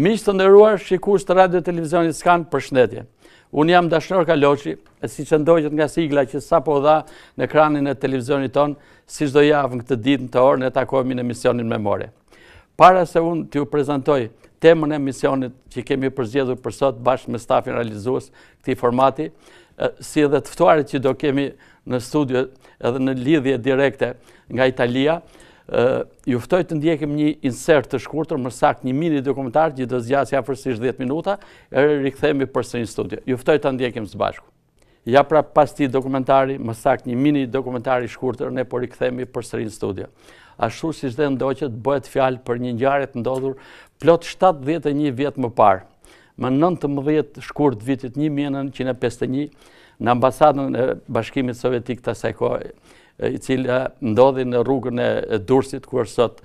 Miqë të nëruar, shikus të radio televizionit skan për Unë jam dashnor ka loqi, e si që ndojët nga sigla që sa po dha në kranin e televizionit ton, si shdo javë në këtë ditë në të orë në takojmi në misionin memore. Para se unë t'ju prezentoj temën e misionit që kemi përzgjedhur për sot bashkë me stafin realizuës këti formati, si edhe tëftuarit që do kemi në studio edhe në lidhje direkte nga Italia, juftoj të ndjekim një insert të shkurtër, mërsak një mini dokumentar, që të zjasja afërsisht 10 minuta, e rikëthemi për së një studio. Juftoj të ndjekim së bashku. Ja pra pas ti dokumentari, mësak një mini dokumentari shkurtër, ne por i këthemi për sërin studio. Ashtu si shde ndoqet, bëhet fjalë për një njarët ndodhur plot 71 vjetë më parë. Më 19 shkurt vitit 1951 në ambasadën e bashkimit sovjetik të sekojë, i cilë ndodhi në rrugën e Durësit, ku është sot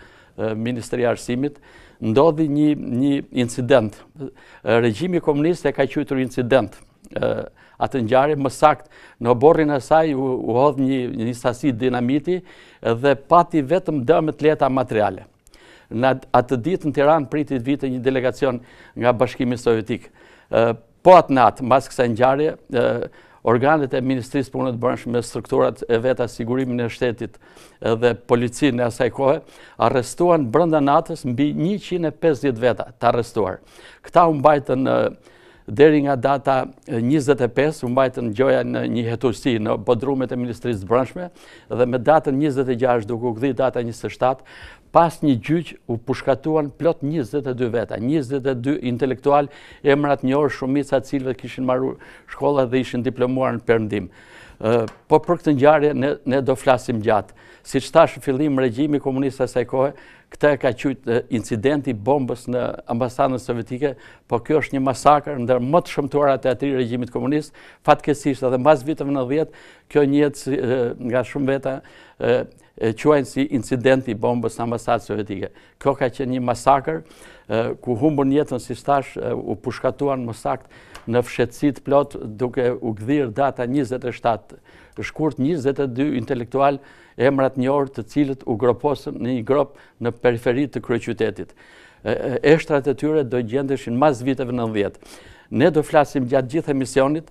Ministri Arsimit, ndodhi një incident. Regjimi komunist e ka qytur incident atë njëri, më sakt në borin e saj u hodhë një stasi dinamiti dhe pati vetëm dëmë të leta materiale. Në atë ditë në Tiran pritit vite një delegacion nga bashkimi sovjetikë. Po atë natë, mas kësa njëri, organet e Ministrisë Punët të Brëndshme me strukturat e veta sigurimin e shtetit dhe policinë në asaj kohë, arrestuan brënda natës mbi 150 veta të arrestuar. Këta u mbajtën deri nga data 25, u mbajtën gjoja në një hetusi në bodrumet e Ministrisë të Brëndshme dhe me datën 26, duku këdhi data 27, pas një gjyqë u pushkatuan plot 22 veta, 22 intelektual e mërat një orë shumica cilve kishin marru shkolla dhe ishin diplomuar në përndim. Po për këtë njare, ne do flasim gjatë. Si qëta shë fillim regjimi komunista se kohë, këta ka qytë incidenti bombës në ambasanën sovjetike, po kjo është një masakër në dërë më të shëmtuar atë atëri regjimit komunist, fatkesisht, edhe mbas vitëm në dhjetë, kjo njëtë nga shumë veta quajnë si incidenti bombës në ambasatë sovjetike. Kjo ka qenë një masakër, ku humbën jetën si stash, u pushkatuan më sakt në fshetësit plot, duke u gdhirë data 27, shkurt 22 intelektual emrat një orë të cilët u groposën në një grop në periferit të qytetit. Eshtrat e tyre do gjendeshin mas viteve në dhjetë. Ne do flasim gjatë gjithë emisionit,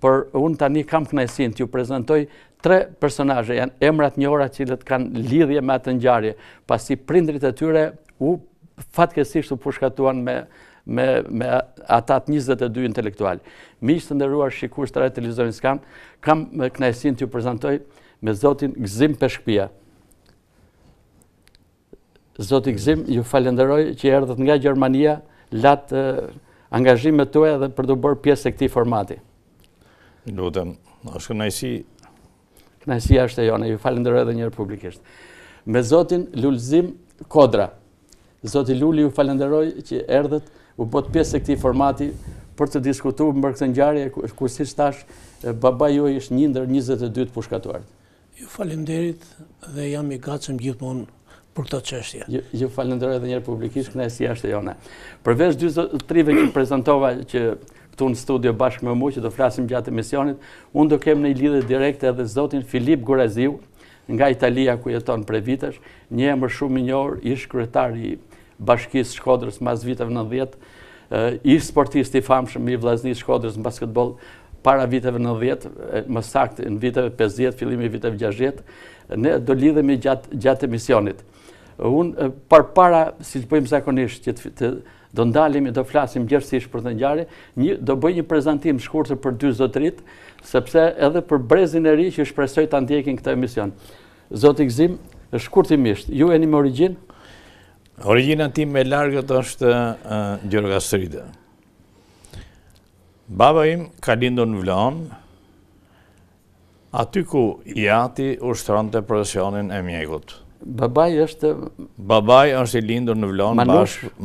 por unë tani kam kënajsin të ju prezentoj tre personaje, janë emrat njëra cilët kanë lidhje me atë njarje, pasi prindrit e tyre u fatkesisht u pushkatuan me me atat 22 intelektuali. Mi ishtë të ndërruar shikur të e skan, s'kam, kam me knajsin të ju prezentoj me Zotin Gzim Peshkpia. Zotin Gzim, ju falenderoj që i erdhët nga Gjermania latë eh, angazhime të e dhe për të bërë pjesë e këti formati. Lutëm, është kënajsi. Kënajsi është e jone, ju falim dërë edhe njërë publikisht. Me Zotin Lullzim Kodra, Zotin Lulli ju falenderoj që erdhët u botë pjesë e këti formati për të diskutu më bërë këtë njarje, ku si stash, baba ju ishtë një ndër 22 pushkatuarët. Ju falenderit dhe jam i gacëm gjithmonë për këtë qështja. Ju falenderoj edhe njërë publikisht, kënë e si ashtë e jone. Përvesh 23-ve prezentova që këtu në studio bashkë me mu që do flasim gjatë emisionit, unë do kemë në i lidhe direkte edhe zotin Filip Guraziu, nga Italia ku jeton pre vitesh, një e mërë shumë njërë, ish kretar i bashkisë Shkodrës mas viteve në djetë, eh, ish sportist i famshëm i vlazni Shkodrës në basketbol para viteve në djetë, eh, më sakt në viteve 50, filimi viteve 60, ne do lidhemi gjatë emisionit. Unë, eh, par para, si të pojmë zakonisht që të do i do flasim gjërësish për të njari, do bëj një prezentim shkurëtër për 20 rritë, sepse edhe për brezin e ri që shpresoj të ndjekin këta emision. Zotë i këzim, shkurëtimisht, ju e një më origin? Originën tim me largët është Gjërga Sërida. Baba im ka lindu në vlonë, aty ku i ati ushtërante profesionin e mjekutë. Babaj është... Babaj është i lindur në vlonë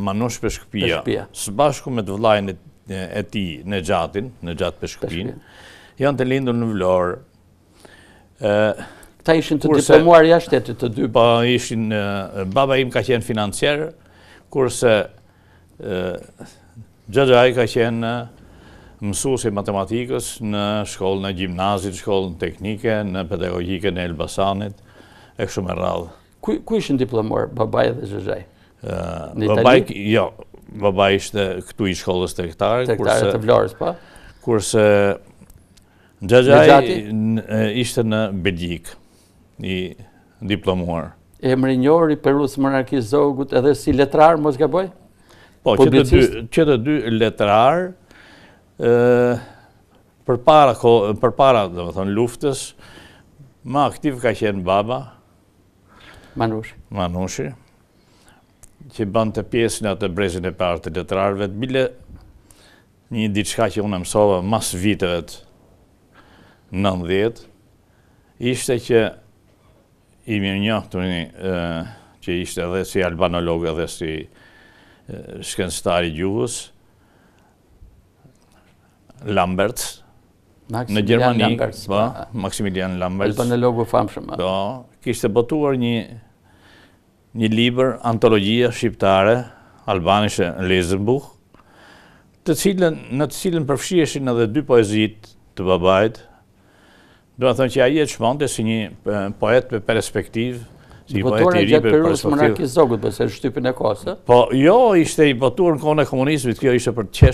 Manush Peshkpia, së bashku me të vlajnë e ti në gjatin, në gjatë Peshkpin, janë të lindur në vlorë. Këta ishin të diplomuar jashtë të të dy? Pa po, ishin... Baba im ka qenë financierë, kurse Gjëgjaj ka qenë mësusi matematikës në shkollë në gjimnazit, shkollë në teknike, në pedagogike në Elbasanit, e kështu me radhë ku ishën diplomuar, babaj dhe zhëzhaj? Babaj, jo, babaj ishte këtu i shkollës të këtarë. Të këtarë të vlorës, pa? Po? Kurse, zhëzhaj ishte në Belgjik, i diplomuar. E mërë njori, Perus Monarkis Zogut, edhe si letrar, mos ka boj? Po, që të dy letrar, për para, luftës, ma aktiv ka qenë baba, Manushi. Manushi, që bënd të pjesë në atë brezin e parë të letrarëve të bile, një ditë shka që unë mësova mas viteve të nëndhjet, ishte që i mirë një të një që ishte edhe si albanologë edhe si shkenstari gjuhës, Lamberts, Në Gjermani, vë po, Maximilian Lambert. Është në logo farmshë. Ja, kishte botuar një një libër, antologjia shqiptare, albanishe, në Lizburq, të cilën në të cilën përfshiheshin edhe dy poezitë të babait. Do të thonë që ai e çmonte si një poet me perspektivë, si poet i ri për perspektivë. e zokut, pse po shtypin e kaosë. Po, jo, ishte i botuar në kohën e komunizmit, kjo ishte për të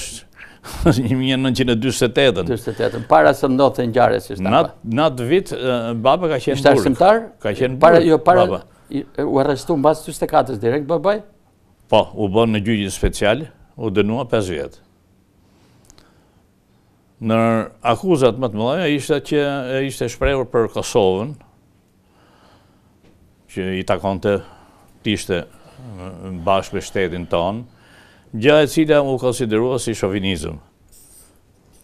1928-ën. 1928-ën, para se ndodhë të njare si shtapa. Në atë vit, baba ka qenë I Ishtë arsimtar? Ka qenë burk, jo, baba. U arrestu në basë 24-ës direkt, babaj? Po, u bënë në gjyjit special, u dënua 5 vjetë. Në akuzat më të mëlloja, ishte që ishte shprejur për Kosovën, që i takon të tishte bashkë për shtetin tonë, gja e cila u konsiderua si shovinizm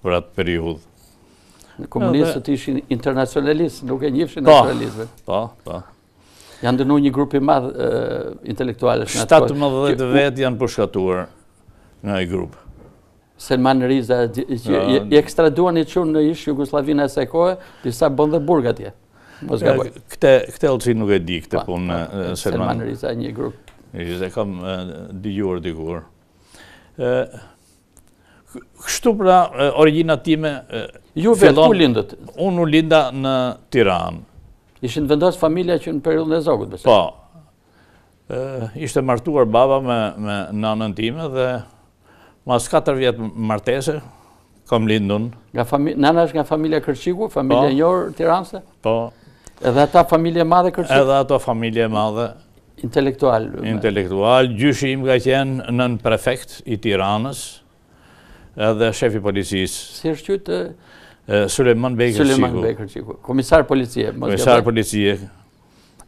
për atë periud. komunistët ishin internacionalistë, nuk e njëfshin po, nacionalistëve. Pa, po, pa. Po. Janë dënu një grupi madhë intelektualës në atë kohë. 17 vetë janë përshkatuar nga i grupë. Selman Riza, i ekstraduan i qënë në ishë Jugoslavina e se kohë, disa bëndë dhe burga tje. Këte elëci nuk e di këte punë. Selman Riza, një grupë. Një që se kam dijuar Kështu pra origina time... Ju vetë, ku lindët? Unë u linda në Tiranë. Ishin vendosë familja që në periullën e zogut, Po. Ishte martuar baba me nanën time dhe mas 4 vjetë martese, kom lindun. Nana është nga familja Kërqiku, familja po. njërë Tiranëse? Po. Edhe ata familje madhe Kërqiku? Edhe ata familje madhe Kërqiku. Intelektual. Intelektual, gjyshi im ka qenë nën prefekt i tiranës edhe shefi policisë. Si është qytë? Suleman Bekër Qiku. Komisar policie. Komisar policie.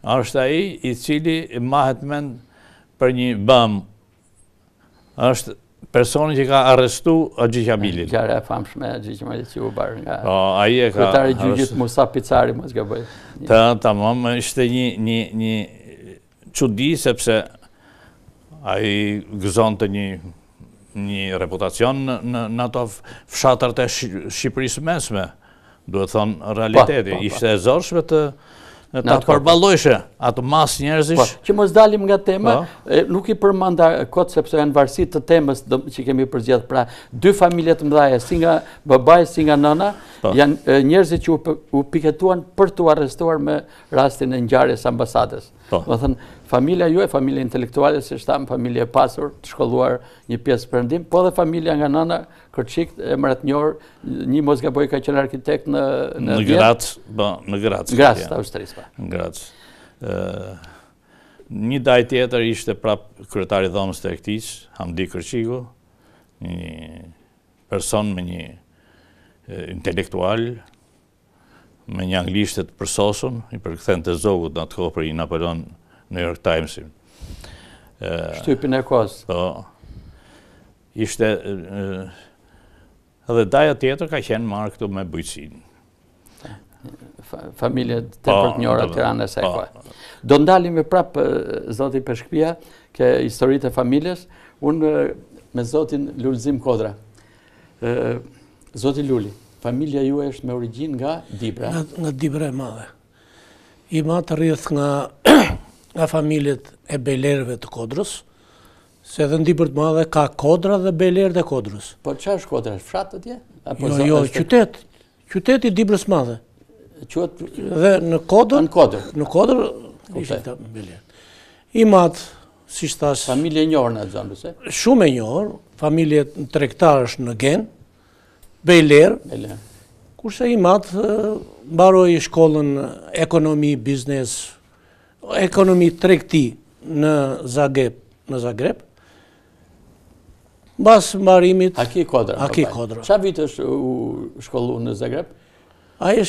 Ashtë aji i cili mahet men për një bëm. Ashtë personi që ka arrestu a Gjikjabilin. Gjare e famshme a Gjikjabilin u barë nga... Po, aji e ka... Kretari gjyjit Musa Picari, mos gëbëj. Ta, ta, mom, është një që di sepse a i gëzon të një një reputacion në ato e Shqipërisë mesme, duhet thonë realiteti, ishte e zorshme të të të përbaloishe atë mas njerëzish. Po, që mos dalim nga tema, po. nuk i përmanda kotë sepse janë varsit të temës që kemi përzjetë. Pra, dy familjet mdhaja, si nga babaj, si nga nëna, po. janë njerëzit që u piketuan për të arrestuar me rastin e njarës ambasadës. Më thënë, familia ju e familje intelektuale, se shtamë familje pasur, të shkolluar një pjesë përëndim, po dhe familja nga nëna kërqikt e njërë, një mos nga arkitekt në... Në gratë, në gratë. Gratë, të austrisë. Ngrac. Një daj tjetër ishte prap kryetari dhomës të ektis, Hamdi Kërqigo, një person me një intelektual, me një anglishtet përsosun, i përkëthen të zogut në të kohë për i Napoleon New York Times. Shtypin e kohës. Po, ishte... Dhe daja tjetër ka qenë marrë këtu me bëjtsinë familje të për të njëra tiranë e sekve. Do ndalim e prapë, zoti Përshkpia, ke historitë e familjes, unë me zotin Lullzim Kodra. Zoti Lulli, familja ju është me origin nga Dibra. Nga Dibra e madhe. I matë rrith nga familjet e bejlerve të Kodrës, se edhe në Dibra të madhe ka Kodra dhe bejler dhe Kodrës. Po që është Kodra, është fratë të tje? Jo, jo, qytetë. Qytet i Dibrës madhe. Dhe në kodër? Në kodër. Në kodër, I matë, si shtash... Familje njërë në zonë, Shumë Shume njërë, familje në trektarë është në genë, bejlerë, kurse i matë, baroj shkollën ekonomi, biznes, ekonomi trekti në Zagreb, në Zagreb, Basë mbarimit... Aki Kodra. Aki po, Kodra. Qa vitë është u shkollu në Zagreb? A e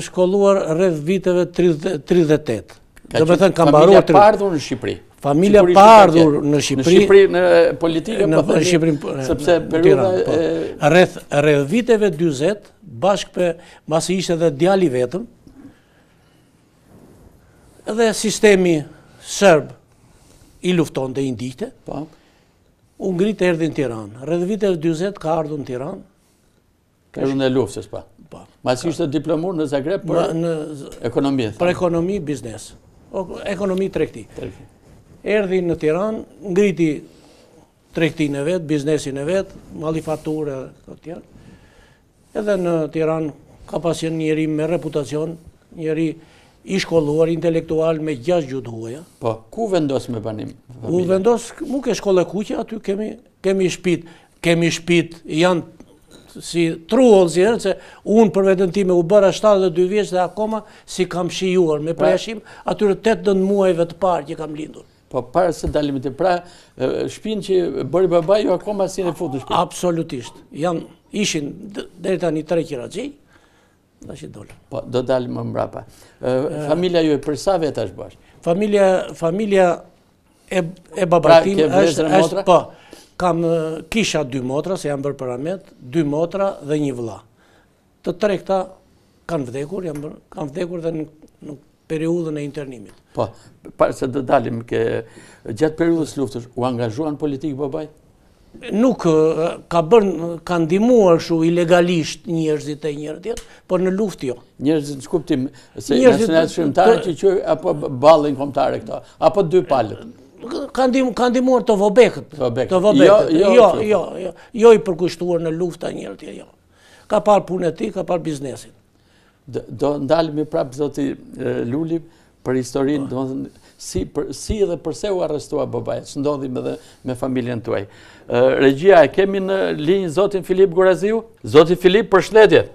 shkolluar rreth viteve 38. Ka që të familja pardhur në Shqipëri. Familja pardhur në Shqipëri. Në Shqipëri në politike, në po Shqipëri po, në Shqipëri. Po. Rreth viteve 20, bashkë për masë ishte dhe djali vetëm, dhe sistemi sërbë i lufton dhe indikte, unë ngritë e në Tiranë. Rreth viteve 20 ka ardhur në Tiranë, Erën e luftës, pa. Po. Pa. Po. Masë ishte diplomur në Zagreb për ekonomi. Për ekonomi, biznes. Ekonomi trekti. Erdi në Tiran, ngriti trekti në vetë, biznesi në vetë, malifaturë e të tjerë. Edhe në Tiran ka pasjen njëri me reputacion, njëri i shkolluar, intelektual, me gjash gjuhë huaja. Po, ku vendos me banim? Ku vendos, mu ke shkolle kuqe, aty kemi shpit, kemi shpit, janë si truon zjerën, se unë për vetën time u bëra 72 vjeç dhe akoma si kam shijuar me preshim atyre 8-9 muajve të parë që kam lindur. Po parë se dalimit pra, e pra, shpinë që bëri baba ju akoma si në futu shpinë? Absolutisht, janë, ishin dhe ta një 3 kira gjej, dhe që dole. Po, do dalim më mrapa. Familia ju e përsa pra, vetë është bashkë? Familia e babatim është... Pra, ke vëzër e motra? Po, po kam kisha dy motra, se jam bërë paramet, dy motra dhe një vla. Të tre këta kanë vdekur, jam bërë, kanë vdekur dhe në periudën e internimit. Po, parë se të dalim, ke, gjatë periudës luftës, u angazhuan politikë po bëbaj? Nuk ka bërë, ka ndimuar shu ilegalisht njërzit e njërë tjetë, por në luft jo. Njërzit, në kuptim, se njërzit, e shumëtare që që, apo balin komtare këta, apo dy palët? ka ndimuar të vobekët. Të vobekët. Jo, jo jo, jo, jo. Jo i përkushtuar në lufta njërë jo. Ka parë punë e ti, ka parë biznesin. Do ndalëmi prapë, zoti Lulli, për historinë, po. si edhe përse u arrestua bëbaj, së ndodhim edhe me familjen të uaj. e kemi në linjë zotin Filip Guraziu? Zotin Filip, për shnetje.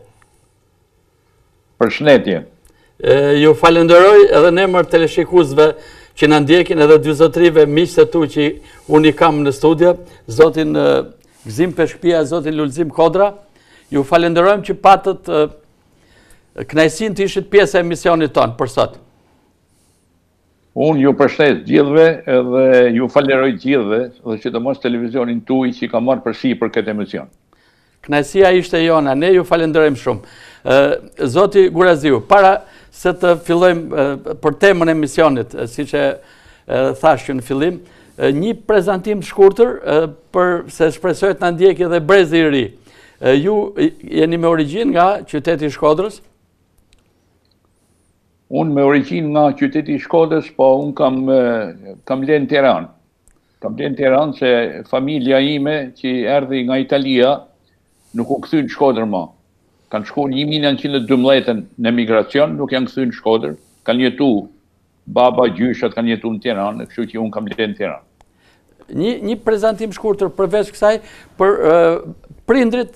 Për Ju falenderoj edhe në mërë të leshikusve që në ndjekin edhe 23-ve miqës të tu që unë i kam në studia, Zotin Gzim Peshpia, Zotin Lulzim Kodra, ju falenderojmë që patët knajsin të ishit pjesë e misionit tonë për sotë. Unë ju përshet gjithve dhe ju faleroj gjithve dhe që të mos televizionin tu i që i ka marë përshi për këtë emision. Knajsia ishte jona, ne ju falenderojmë shumë. Zoti Guraziu, para se të fillojmë për temën e misionit, si që thashtë që në fillim, një prezentim shkurëtër për se shpresojt në ndjekje dhe brezë i ri. Ju jeni me origin nga qyteti Shkodrës? Unë me origin nga qyteti Shkodrës, po unë kam lënë të Kam lënë të se familja ime që erdi nga Italia nuk u këthyn në Shkodrë ma kanë shku 1912 në emigracion, nuk janë këthy në Shkodër, kanë jetu baba, gjyshat, kanë jetu në Tiranë, në këshu që unë kam jetu në Tiranë. Një prezentim të përveç kësaj, për prindrit,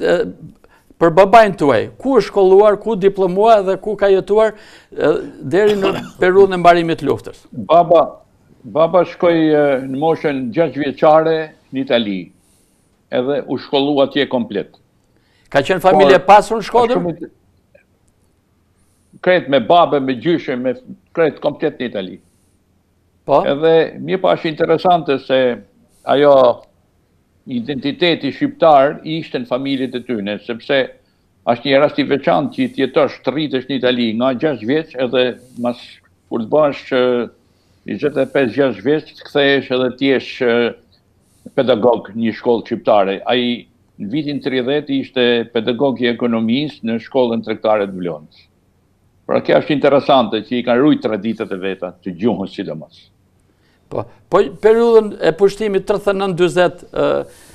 për babajnë të uaj, ku është shkolluar, ku diplomua dhe ku ka jetuar deri në Peru në mbarimit luftës? Baba, baba shkoj në moshën 6 vjeqare në Italië edhe u shkollua tje kompletë. Ka qenë familje pasur në po Shkodër? Kretë me babë, me gjyshe, me kretë komplet një Itali. Po? Edhe mjë pa po është interesantë se ajo identiteti shqiptarë i ishte në familje të tyne, sepse është një rasti veçantë që i tjetësht të rritësh një Itali nga 6 vjecë edhe mas kur të bash që i 5-6 vjecë të këthejesh edhe tjesh pedagog një shkollë qiptare. A në vitin 30 ishte pedagogi ekonomisë në shkollën trektare të Vlonës. Pra kjo është interesante që i kanë rujt traditët e veta të gjuhën sidomas. Po, po periudën e pushtimit 39-20,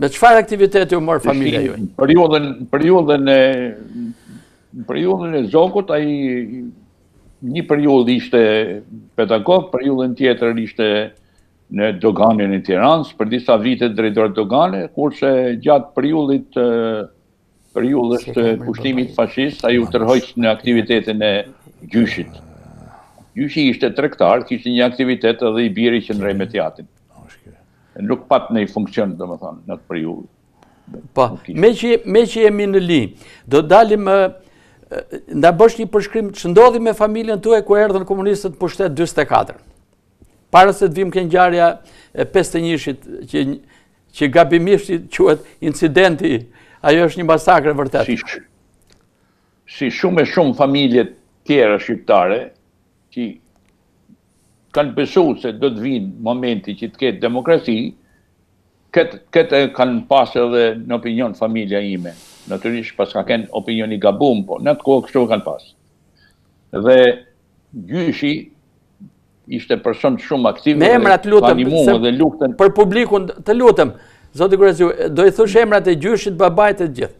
me qëfar aktiviteti u mërë familja ju? Në periudën e Në e Zogut, një periull ishte pedagog, periullin tjetër ishte në Doganë në Tiransë, për disa vite drejtor Dogane, kurse gjatë periullit periullës të pushtimit fashist, a ju tërhojt në aktivitetin e gjyshit. Gjyshi ishte trektar, kështë një aktivitet edhe i biri që në rejme tjatin. Nuk pat në i funksion, dhe më thonë, në të periullit. Pa, me që jemi në li, do dalim, nda bësh një përshkrim, që ndodhi me familjen të e ku erdhen komunistët pushtet 24. Parës se të vim kënë gjarja e 51-shit, që gabimishti quet incidenti, ajo është një masakrë, vërtet. Si shumë e shumë familje tjera shqiptare, që kanë pësu se do të vinë momenti që të ketë demokrasi, këtë kanë pasë edhe në opinion familja ime. Naturisht, pas ka kënë opinion i gabum, po në të kohë kështu kanë pasë. Dhe gjyshi, ishte përshëm të shumë aktiv me emrat lutëm për publikun të lutëm Zotë Gureziu, do i thush emrat e gjyshit babajt e gjithë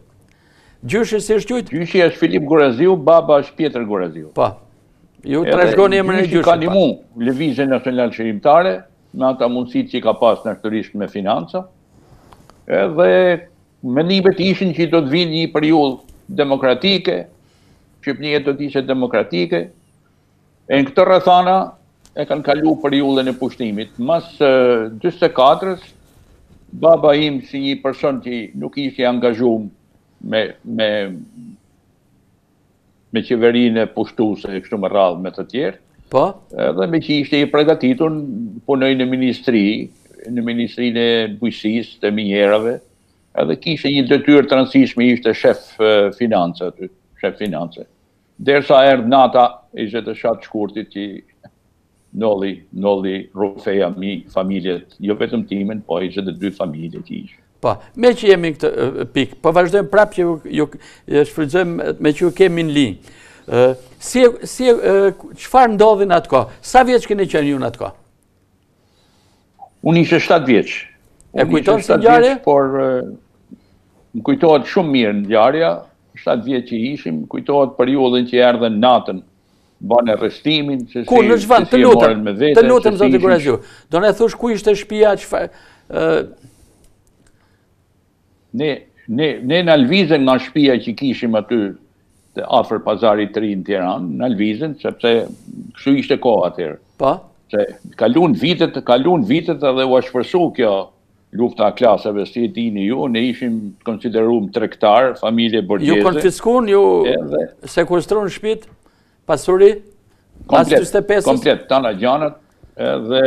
gjyshi si është qytë gjyshi është Filip Gureziu, baba është Pietr Gureziu pa, po. ju të rashgoni emrat e gjyshit gjyshi ka një mu, levizën shërimtare në ata mundësitë që ka pas në me financa edhe me një ishin që do të vinë një periull demokratike që do të ishe demokratike e në këtë rëthana e kanë kalu për jullën e pushtimit. Mas uh, 24-ës, baba im si një person që nuk ishte angazhum me, me, me qeverin e pushtuse, e kështu më radhë me të tjerë, Po? Edhe me që ishte i pregatitun, punoj në ministri, në ministrinë e bujësis të minjerave, edhe kishe një dëtyrë transishme, ishte shef finance, shef finance. Dersa erë nata, ishte të shatë shkurtit që Noli, Noli, rufeja mi familjet, jo vetëm timen, po i gjithë dhe dy familjet i ishë. Po, me që jemi në këtë pikë, po vazhdojmë prapë që ju shfrydzëm me që ju kemi në linë. Si, qëfar ndodhin në atë ko? Sa vjeqë këne qenë ju në atë ko? Unë ishe 7 vjeqë. E kujton se në Por, më kujtojtë shumë mirë në gjarëja, 7 vjeqë që ishim, kujtojtë për ju edhe në që erdhen natën banë e rëstimin, që si e morën me vete. Të lutëm, zotë i Gurezju. Do në e thush, ku ishte shpia që fa... Ne në Lvizën nga shpia që kishim aty të afer pazari të rinë tjeran, në Lvizën, sepse kështu ishte koha atërë. Pa? Po? Se kalun vitet, kalun vitet edhe u ashpërsu kjo lufta klasëve, si e ti një ju, ne ishim konsiderum trektar, familje bërgjese. Ju konfiskun, ju sekustrun shpit? pasuri? Komplet, komplet, të në gjanët, dhe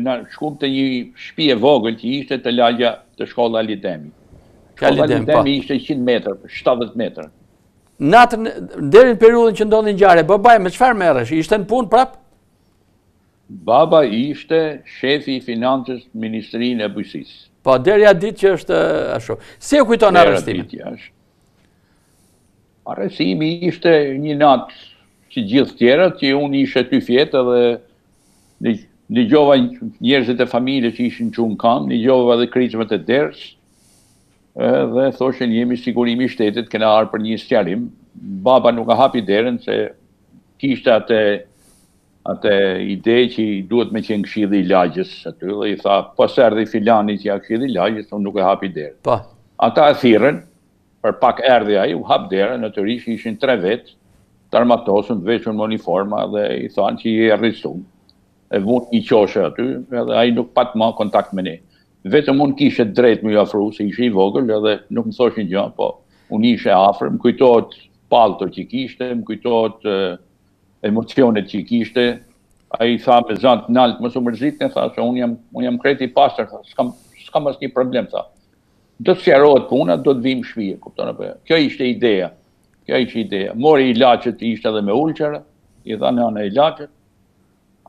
në shkum të një shpije e vogël që ishte të lagja të shkolla Lidemi. Shkolla Lidemi po. ishte 100 metrë, 70 metrë. Natën, derin periullin që një gjare, babaj, me qëfar merësh, ishte në punë prapë? Baba ishte shefi i financës Ministrinë e Bëjësisë. Po, derja ditë që është asho. Si e kujtonë arrestimin? Arrestimi ishte një natë si gjithë tjerët, që unë ishe ty fjetë dhe një gjova njerëzit e familje që ishin që unë kam, një gjova dhe kryqëmët e dërës, dhe thoshen jemi sigurimi shtetit, këna arë për një stjarim. Baba nuk a hapi dërën, se kishtë atë atë ide që duhet me qenë këshidhi i lagjës aty, dhe i tha, pas po erdi filani që ja këshidhi i lagjës, unë nuk e hapi dërën. Po. Ata e thiren, për pak erdi a u hapë dërën, në të rishë ishin tre vetë, të armatosën, të veshën më një forma dhe i thanë që i e rrisum. E vunë i qoshe aty, edhe aji nuk patë ma kontakt me ne. Vetëm unë kishe drejt më jafru, se ishe i vogël, edhe nuk më thoshin gjë, po unë ishe afrë, më kujtojt paltër që kishte, më kujtojt emocionet që kishte, a i tha me zantë naltë më mërzit në tha se unë jam, unë jam kreti pasër, s'kam as një problem, tha. Do të sjarohet puna, do të vim shvije, jo. kjo ishte ideja. Kjo ishte ideja. Mori i lachet, ishte edhe me ulqere, i dhanë anë i lachet.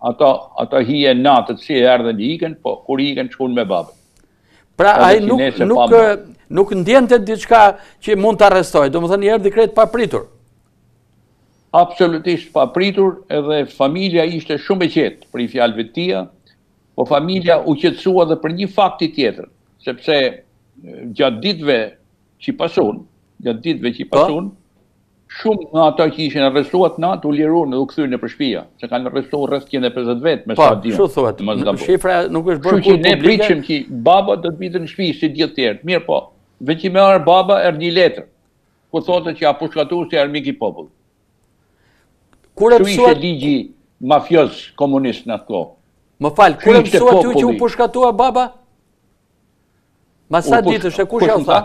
Ato, hi e natët si e erdhen i iken, po kur i iken shkun me babë. Pra, a i nuk, nuk, nuk të diçka që mund të arrestoj, do më thënë i erdi kretë pa pritur. Absolutisht pa pritur, edhe familia ishte shumë e qetë për i fjalëve tia, po familia u qetsua dhe për një fakti tjetër, sepse gjatë ditve që i pasun, gjatë ditve që i po. pasun, shumë në ato që ishin arrestuar në atë u liruan dhe u kthyen në përshpia, se kanë arrestuar rreth 150 vet me sot stadium. Po, kështu thuhet. Shifra nuk është bërë kur publike. Ne pritshim që baba do të vitë në shtëpi si ditë të tjerë. Mirë po, vetëm me ar baba erdhi një letër ku po thotë që apo pushkatuar si armik i popullit. Kur e psua ligji mafioz komunist në atë kohë. Më fal, kur e psua ti që u pushkatua baba? Ma sa ditësh e kush ja u tha?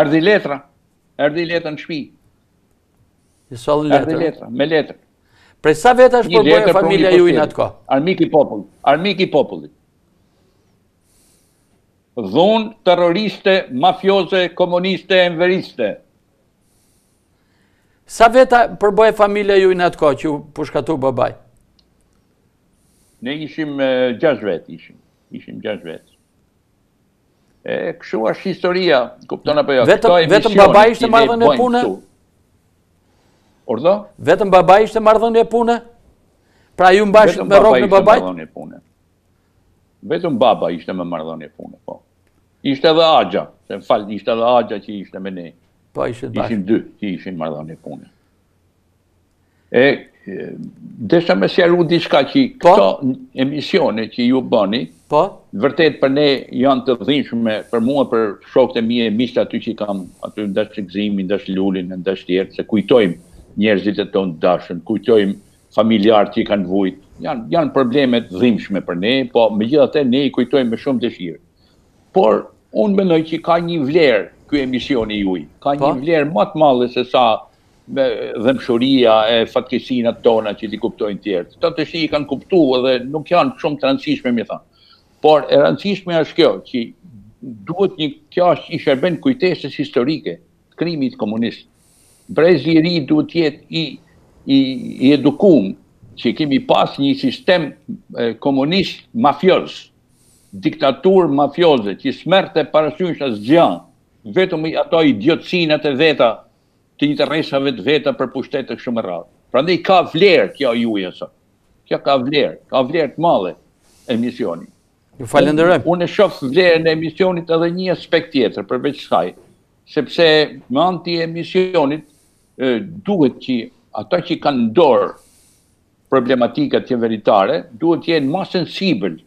Erdhi letra. Erdi letër në shpi. Erdi letër, eh? me letër. Pre sa vetë është përbojë e familja ju i në të ko? i popullit. i popullit. Dhunë terroriste, mafioze, komuniste, emveriste. Sa vetë përbojë e familja ju i në të ko, që përshkatu bëbaj? Ne ishim eh, gjash vetë, ishim. Ishim gjash vetë. E këshu është historia, kupton apo jo. Vetëm baba ishte mardhën e punë? Ordo? Vetëm baba ishte mardhën e punë? Pra ju mbashit me rogë në baba? Vetëm baba ishte e Vetëm baba ishte me mardhën e punë, po. Ishte edhe agja, se më falë, ishte edhe agja që ishte me ne. Po, ishte dhe agja. Ishin dy, që ishin mardhën e punë. E, desha me sjaru diska që po? këto emisione që ju bëni, po, po, vërtet për ne janë të dhimbshme për mua për shokët e mi e miqtë aty që kam aty në gëzimit, ndaj lulit, ndaj tjertë, se kujtojmë njerëzit e tonë dashën, kujtojmë familjarët që kanë vujt. Jan janë probleme të dhimbshme për ne, po megjithatë ne i kujtojmë me shumë dëshirë. Por unë mendoj që ka një vlerë kjo emisioni juaj. Ka një po? vlerë më të madhe se sa me dhëmshuria e fatkesinat tona që li kuptojnë tjertë. Të të shi i kanë kuptu edhe nuk janë shumë të mi thanë. Por e rëndësishme është kjo, që duhet një kjo është i shërben kujtesës historike, krimit komunist. Brez ri duhet jetë i, i, i edukum, që kemi pas një sistem komunist mafios, diktatur mafioze, që smerte e parasyn shë zgjën, vetëm i ato idiotësinat e veta, të interesave të veta për pushtet të shumë rratë. Pra ndi ka vlerë kjo juja sa. Kjo ka vlerë, ka vlerë të male emisionit. Ju falenderojmë. Unë e shof vlerën e emisionit edhe një aspekt tjetër përveç kësaj, sepse me anë të emisionit duhet që ata që kanë dorë problematikat që veritare, duhet jenë ma sensibël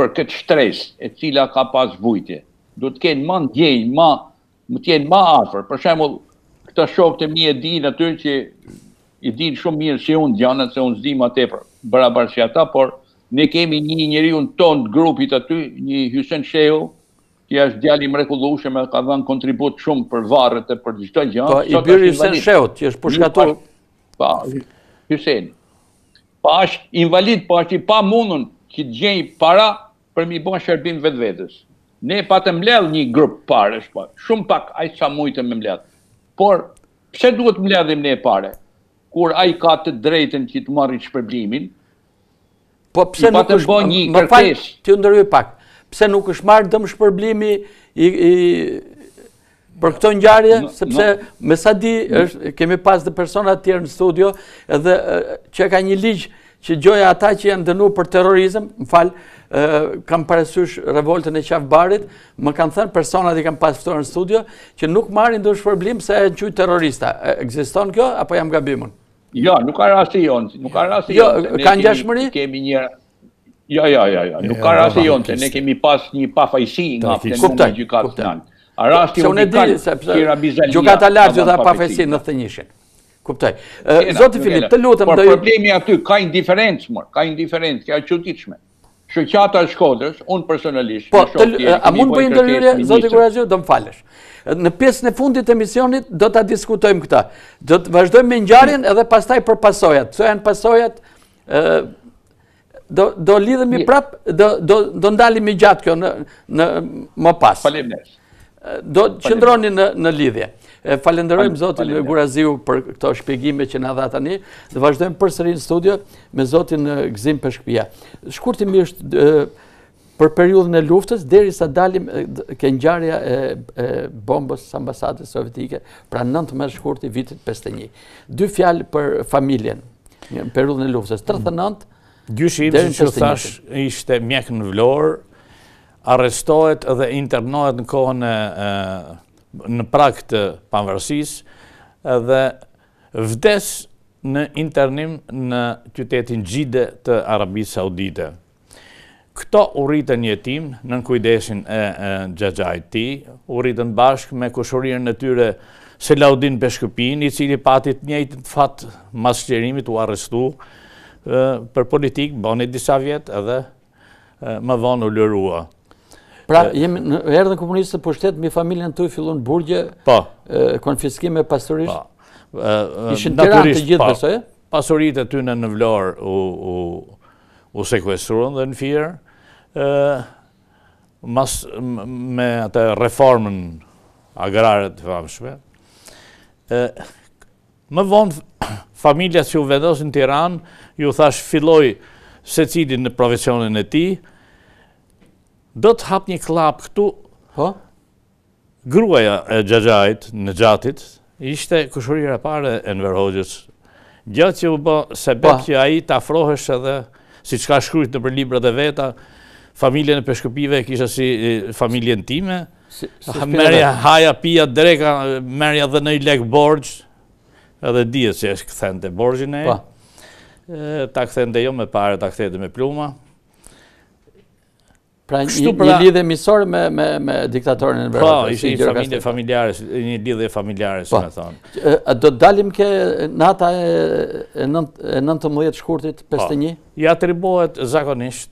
për këtë shtres e cila ka pas vujtje. Duhet kënë ma ndjenjë, ma, më tjenë ma afer. Për shembull, këta shokë të mi e dinë atyre që i dinë shumë mirë se unë djanët, se unë zdi ma tepër, bërra bërë që ata, por ne kemi një njëri unë tonë të grupit aty, një Hysen Sheo, që është djali mrekullushëm e ka dhënë kontribut shumë për varët e për gjithë të gjënë. Pa, po, i bërë Hysen Sheo, që është përshkatur. Pa, Hysen, pa është invalid, pa po është i pa mundën që të gjenjë para për mi bënë shërbim vetë vetës. Ne pa të mlelë një grupë pare, po, shumë pak ajtë sa mujtë me mlelë. Por, pëse duhet mlelëdhim ne pare? Kur ajtë ka të drejten që të marri shpërblimin, Po pse nuk është bën një pak. Pse nuk është marrë dëmë shpërblimi i për këtë ngjarje, sepse me sa di është kemi pas të persona të tjerë në studio edhe që ka një ligj që gjoja ata që janë dënu për terrorizm, më falë, kam paresysh revoltën e qafë barit, më kanë thënë personat i kam pasë fëtojnë në studio, që nuk marrin dëshë problem se e në qujë terrorista. existon kjo, apo jam gabimun? Jo, nuk ka rasti jonë, nuk ka rasti jo, jonë. Jo, kanë gjashmëri? Kemi një... Jo, jo, jo, jo, nuk jo, ka jo, rasti jonë, se ne kemi pas një pafajsi nga për nuk në gjukatë të nanë. A rasti unë i kanë, sepse gjukatë alarë gjitha pafajsi në të njëshin. Kuptoj. Zotë Filip, të lutëm... Por problemi aty, ka indiferencë, mërë, ka indiferencë, kja qëtishme shëqata e shkodrës, unë personalisht... Po, a mund për intervjurje, zotë i kurazio, do më falesh. Në pjesën e fundit e misionit, do të diskutojmë këta. Do të vazhdojmë me njarin edhe pastaj për pasojat. Co janë pasojat, do lidhëm i prapë, do ndalim i gjatë kjo në më pasë. Falem nështë do të qëndroni në lidhje. Falenderojmë Zotin Guraziu për këto shpjegime që nga dha tani, dhe vazhdojmë për sërin studio me Zotin Gzim Peshkpia. Shkurtim ishtë për periudhën e luftës, deri sa dalim këngjarja e bombës ambasadës sovjetike, pra nëntë mërë shkurti vitit 51. Dy fjallë për familjen, periudhën e luftës, 39, mm. Gjushim, që thash, ishte mjek në vlorë, arestohet dhe internohet në kohën në prakt të panvërsis dhe vdes në internim në qytetin gjide të Arabi Saudite. Këto u rritë një në në kujdesin e gjagjaj ti, u rritë në bashkë me kushurirë në tyre Selaudin laudin i cili patit njëjtë fatë mas qërimit u arrestu për politikë, bëni disa vjetë edhe më vonë u lërua. Pra, jemi në erdhën komunistët për po shtetë, mi familjen të i fillon burgje, po. konfiskime pasurisht. Po. Ishin të ratë të gjithë besoje? Pasurit e ty në në vlorë u sekwestruen dhe në firë. Mas me atë reformën agrarët të famshme. Më vonë, familjat që u vedosin Tiran, ju thash filloj se cilin në profesionin e ti, do të hapë një klapë këtu, ha? Po? Gruaja e gjagjajt në gjatit, ishte kushurira pare e në verhojgjës. Gjatë që u bë, se po. bërë që aji të afrohesh edhe, si qka shkryt në për libra dhe veta, familjen e peshkëpive kisha si familjen time, merja haja pia dreka, merja dhe i lek borgj, edhe dhjetë që e shkëthen të borgjin e, ta këthen jo me pare, ta këthen me pluma, Pra një pra- lidhe misor me diktatorin e Berata. Pa, po, ishte një familje familjarës, një lidhe familjarës, si po. me thonë. do të dalim ke nata e 19 shkurtit, 51? Po. Ja, atribohet zakonisht.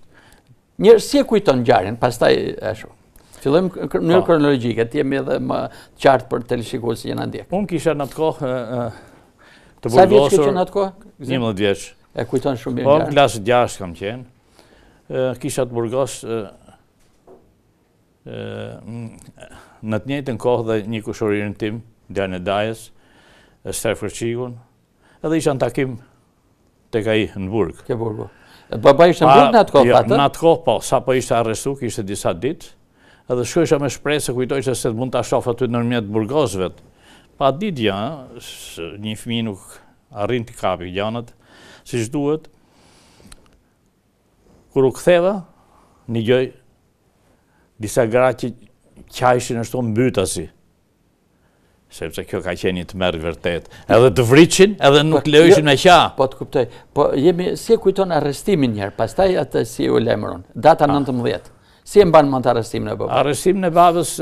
Njërë, si e kujton në gjarën, pas taj e shumë? Filojmë një kronologjike, të jemi edhe më qartë për të lëshikur si jena ndihë. Unë kisha në të kohë të burgosur... Sa vjeqë që në të kohë? Një më E kujton shumë bërë një gjarë. Po, në klasë djarës kam qenë. Kisha të burgosë në të njëtë në kohë dhe një kushurirën tim, Djanë Dajës, Sterë Fërqikun, edhe isha në takim të ka i në burg. Ke burg, po. Pa, pa po, po, ishte në burg në atë kohë, jo, patë? Në atë kohë, po. Sa pa po ishte arrestu, kishte disa ditë, edhe shku me shprejë se kujtoj që se të mund të ashofë aty në nërmjetë burgosvet. Pa ditë janë, një fmi nuk arrin të kapi janët, si shduhet, kur u këtheva, një disa gra që qajshin është të mbyta si. Sepse kjo ka qeni të mërë vërtet. Edhe të vriqin, edhe nuk po, jo, leojshin me qa. Po të kuptoj. Po jemi, si e kujton arrestimin njerë, pastaj atë si u lemëron. Data 19. Ah. Si e mbanë mund të arrestim në bëbë? Arrestim në babës,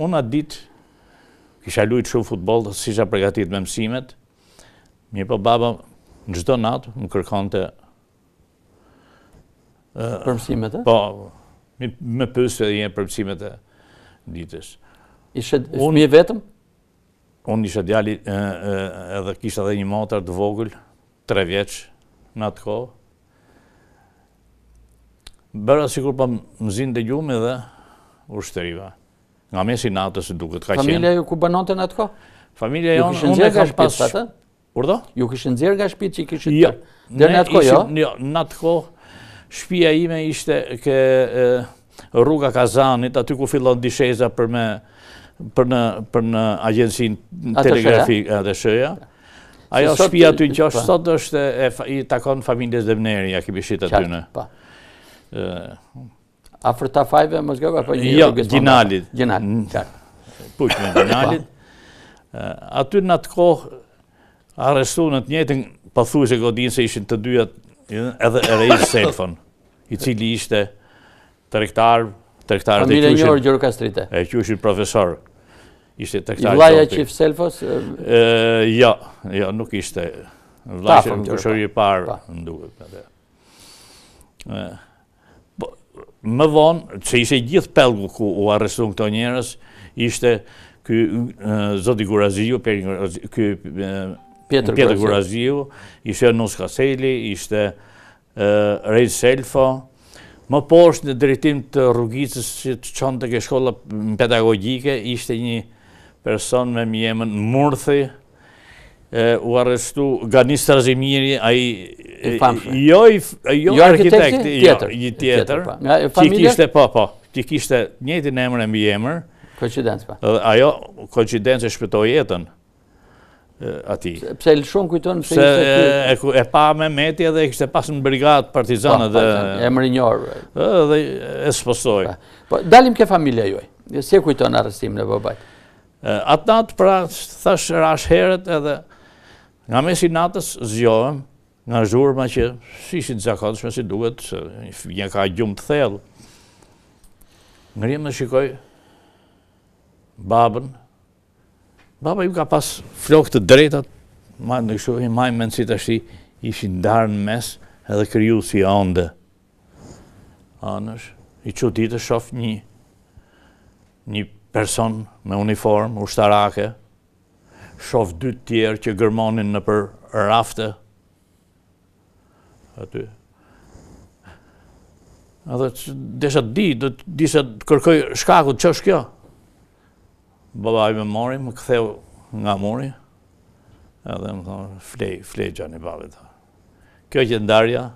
unë atë ditë, kisha lujtë shumë futbol, si qa pregatit me mësimet, Mje po baba në gjithë do natë, më kërkante... Për mësimet, e? Po, me pësë e jenë përpsimet e ditës. Ishtë një vetëm? Unë ishtë djali edhe kishtë edhe një matër të vogël, tre vjeqë në atë kohë. Bërë asikur pa më zinë të gjumë edhe u shteriva. Nga mesi natës e duke të ka qenë. Familia ju ku bënote në atë kohë? Familia ka kam pisë. Urdo? Ju kishë nëzirë nga shpitë që i kishë të jo, tërë? Jo? jo, në atë kohë, shpia ime ishte ke rruga Kazanit, aty ku fillon disheza për me për në, agjensin telegrafik dhe shëja. Ajo shpia të në po. qështë, sot është e, i takon familjes dhe mneri, ja kemi shita të në. Po. A fër ta fajve më zgëve, apo një jo, rrugës? Jo, Gjinalit. Gjinalit, me mm. Gjinalit. aty në atë kohë, arrestu në të njëtën, pa po thuj se godinë se ishin të dyat edhe e rejë Sejfon, i cili ishte të rektarë, të rektarë të E kjushin profesor. Ishte I vlaja qif Sejfos? Jo, jo, nuk ishte. Vlajshën në i parë, në duke. Po, më vonë, që ishe gjithë pelgu ku u arrestu në këto njërës, ishte këj zoti Guraziu, këj Pjetër, Pjetër Gurazhiu, ishte Nus Kaseli, ishte uh, Rej Selfo, më poshtë në drejtim të rrugicës që të qënë të ke shkolla pedagogike, ishte një person me mjemën Murthi, u arrestu Ganis Trazimiri, a i... Jo, jo, jo, arkitekti, jo, tjetër, që i tjetër, kishte, po, po, që kishte njëti në emër e mjemër, Koqidencë, pa. Ajo, koqidencë e shpëtoj jetën ati. Pse Elshon kujton pse ishte aty? E pa Mehmeti edhe kishte pas në brigadë partizane dhe emri i njohur. Ëh, e spostoi. Po dalim ke familja juaj. Se e kujton arrestimin në babait? Atë natë pra thash rash herët edhe nga mesi natës zgjohem nga zhurma që ishin të zakonshme si duket, një ka gjumë të thellë. Ngrim dhe shikoj babën, Baba ju ka pas flokë të drejtat, ma në kështu e majmë menë si të ashti, ishin ndarë në mes edhe kryu si andë. Anësh, i që të shof një, një person me uniform, ushtarake, shof dy tjerë që gërmonin në për rafte, aty. dhe që desha di, dhe disha kërkoj shkakut, që është kjo? babaj me mori, më këtheu nga mori, edhe më thonë, flej, flej gjani babi, Kjo që ndarja,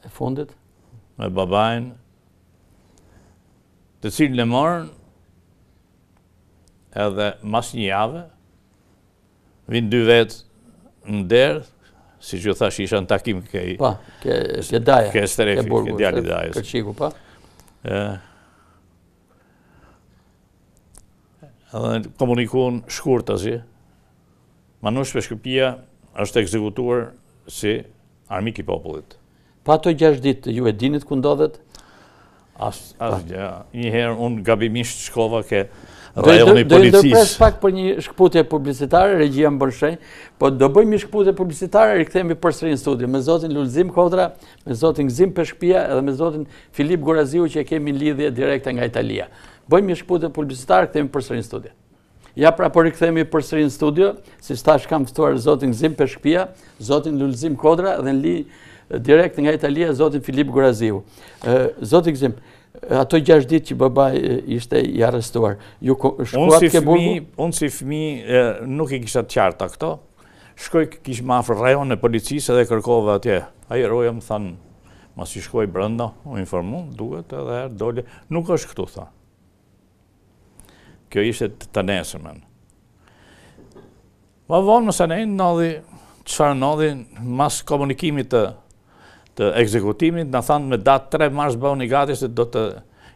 e fundit, me babajn, të cilën e morën, edhe mas një jave, vinë dy vetë në derë, si që thash isha në takim kej... Pa, ke, ke daja, ke burgur, ke djali dajës. Kërqiku, pa. edhe komunikohen shkurtazi, të Manush për Shkupia është ekzekutuar si armik i popullit. Pa të gjash ditë, ju e dinit ku ndodhet? Asë gja, njëherë unë gabimisht shkova ke rajon i policisë. Dojnë dërpres pak për një shkëputje publicitare, regjia më po do bëjmë një shkëputje publicitare, e për sërin në studi, me zotin Lulzim Kodra, me zotin Gzim Peshpia, edhe me zotin Filip Goraziu që e kemi lidhje direkte nga Italia bëjmë një shkëputje publicitarë, për përsërin studio. Ja pra për po i këthejmë për përsërin studio, si stash kam fëtuar zotin Gzim Peshkpia, zotin Lulzim Kodra, dhe në li direkt nga Italia, zotin Filip Guraziu. Zotin Gzim, ato gjasht dit që bëba ishte i arrestuar, ju shkuat ke burgu? Unë si fmi nuk i kisha të qarta këto, shkoj kishë mafrë rajon e policisë edhe kërkove atje. A i roja më thanë, mas i shkoj brënda, u informu, duhet edhe doli, nuk është këtu, thanë. Kjo ishte të nesër, Ma vonë më së nejnë, në adhi, në adhi, mas komunikimit të të ekzekutimit, në thanë me datë tre mars bëhë një gati se do të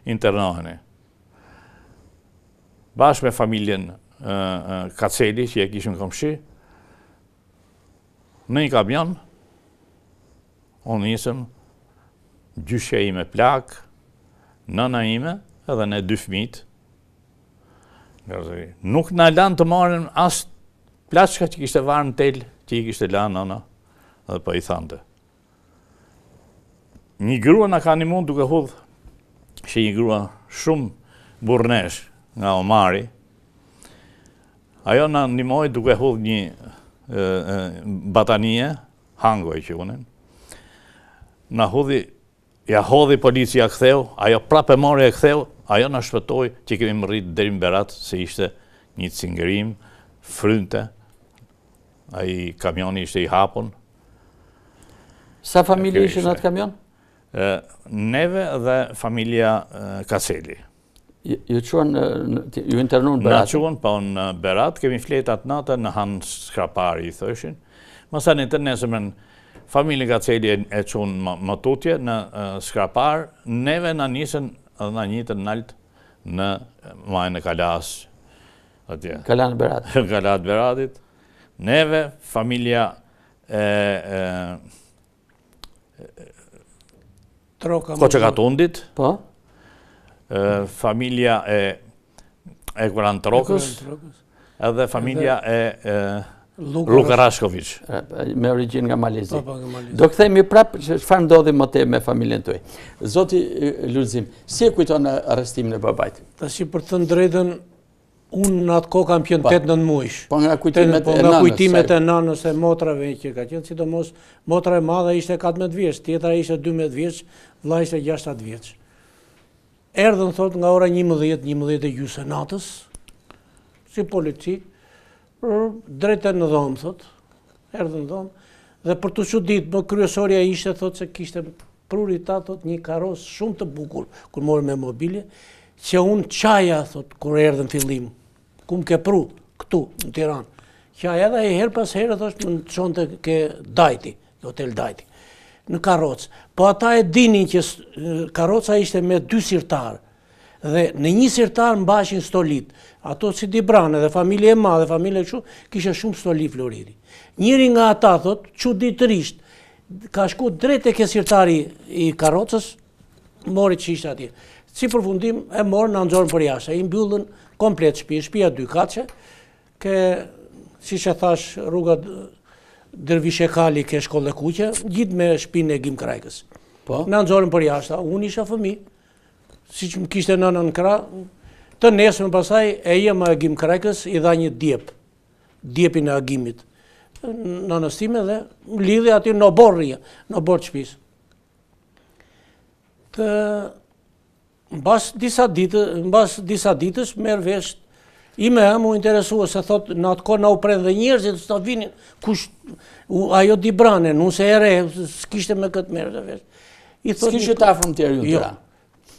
internoheni. Bash me familjen Kaceli, që e kishëm komëshi, në një kamion, onë njësëm, gjyshja i me plak, nëna i me, edhe ne dy fmitë, Nuk në lanë të marën asë plashka që kishtë varë në tel, që i kishtë lanë ona dhe pa po i thante. Një grua në ka një mund duke hudhë, që një grua shumë burnesh nga omari, ajo në një mund duke hudhë një batanie, hangoj që unën, në hudhë, ja hodhë i policia këtheu, ajo prape mori e këtheu, ajo në shpëtoj që kemi më rritë dherim berat se ishte një cingërim, frynte, a i kamioni ishte i hapon. Sa familje ishte në atë kamion? Neve dhe familja Kaceli. Ju quen, ju internu në Berat? Në quen, po në Berat, kemi fletë atë natë në hanë Krapari, i thëshin. Mësa në të nesëmën, familje Kaceli e quen më tutje në Skrapar, neve në njësën edhe na njëtër nalt në majnë e Kalas. Kalan Berat. Kalanë Beratit. Neve, familja Koqekatundit, po? familja e Kuran Trokës, edhe familja e, e, e Luka Rashkovic. Me origin nga Malizi. Po, po, do këthej mi prapë që që ndodhi më te me familjen të e Zoti Lulzim, si e kujtonë arrestimin e babajt Ta si për të ndrejden, unë në atë kohë kam pjënë 8-9 mujsh. Po nga kujtimet po, e nanës e motrave që ka qenë, si do mos motra e madhe ishte 14 vjeç, tjetra ishte 12 vjeç, vla ishte 6-7 vjeç. Erdhën thot nga ora 11-11 e gjusë natës, si politikë, drejtë në dhomë, thot, erdhë në dhomë, dhe për të qudit, më kryesoria ishte, thot, që kishte prurit ta, thot, një karos shumë të bukur, kur morë me mobilje, që unë qaja, thot, kur erdhë në fillim, ku më ke pru, këtu, në Tiran, që aja dhe e herë pas herë, thot, më në qonë të ke dajti, hotel dajti, në karocë. Po ata e dinin që karosa ishte me dy sirtarë, dhe në një sirtar në bashin stolit, ato si Dibrane dhe familje e ma dhe familje e shumë, kisha shumë stolit floriri. Njëri nga ata, thot, që ditërisht, ka shku drejt e ke sirtari i karocës, mori që ishtë atje. Si përfundim, e morë në nëndzorën për jashtë, e i mbyllën komplet shpi, shpia dy kache, ke, si që thash, rrugat dërvishe kali ke shkolle kuqe, gjitë me shpinë e gjimë krajkës. Po. Në nëndzorën për jashtë, unë isha fëmi, si që më kishte nëna në kra, të nesëm pasaj e jem a agim krekës i dha një djep, djepin e agimit në nëstime dhe lidhe aty në borë rria, në borë të shpisë. Të mbas disa ditës, mbas disa merë vesht, i me e mu interesua se thotë në atë kohë u prendhe njërëzit, së të vinin, kush, ajo di brane, nuse ere, s'kishte me këtë merë dhe vesht. S'kishte të afrëm tjerë ju në jo. tëra?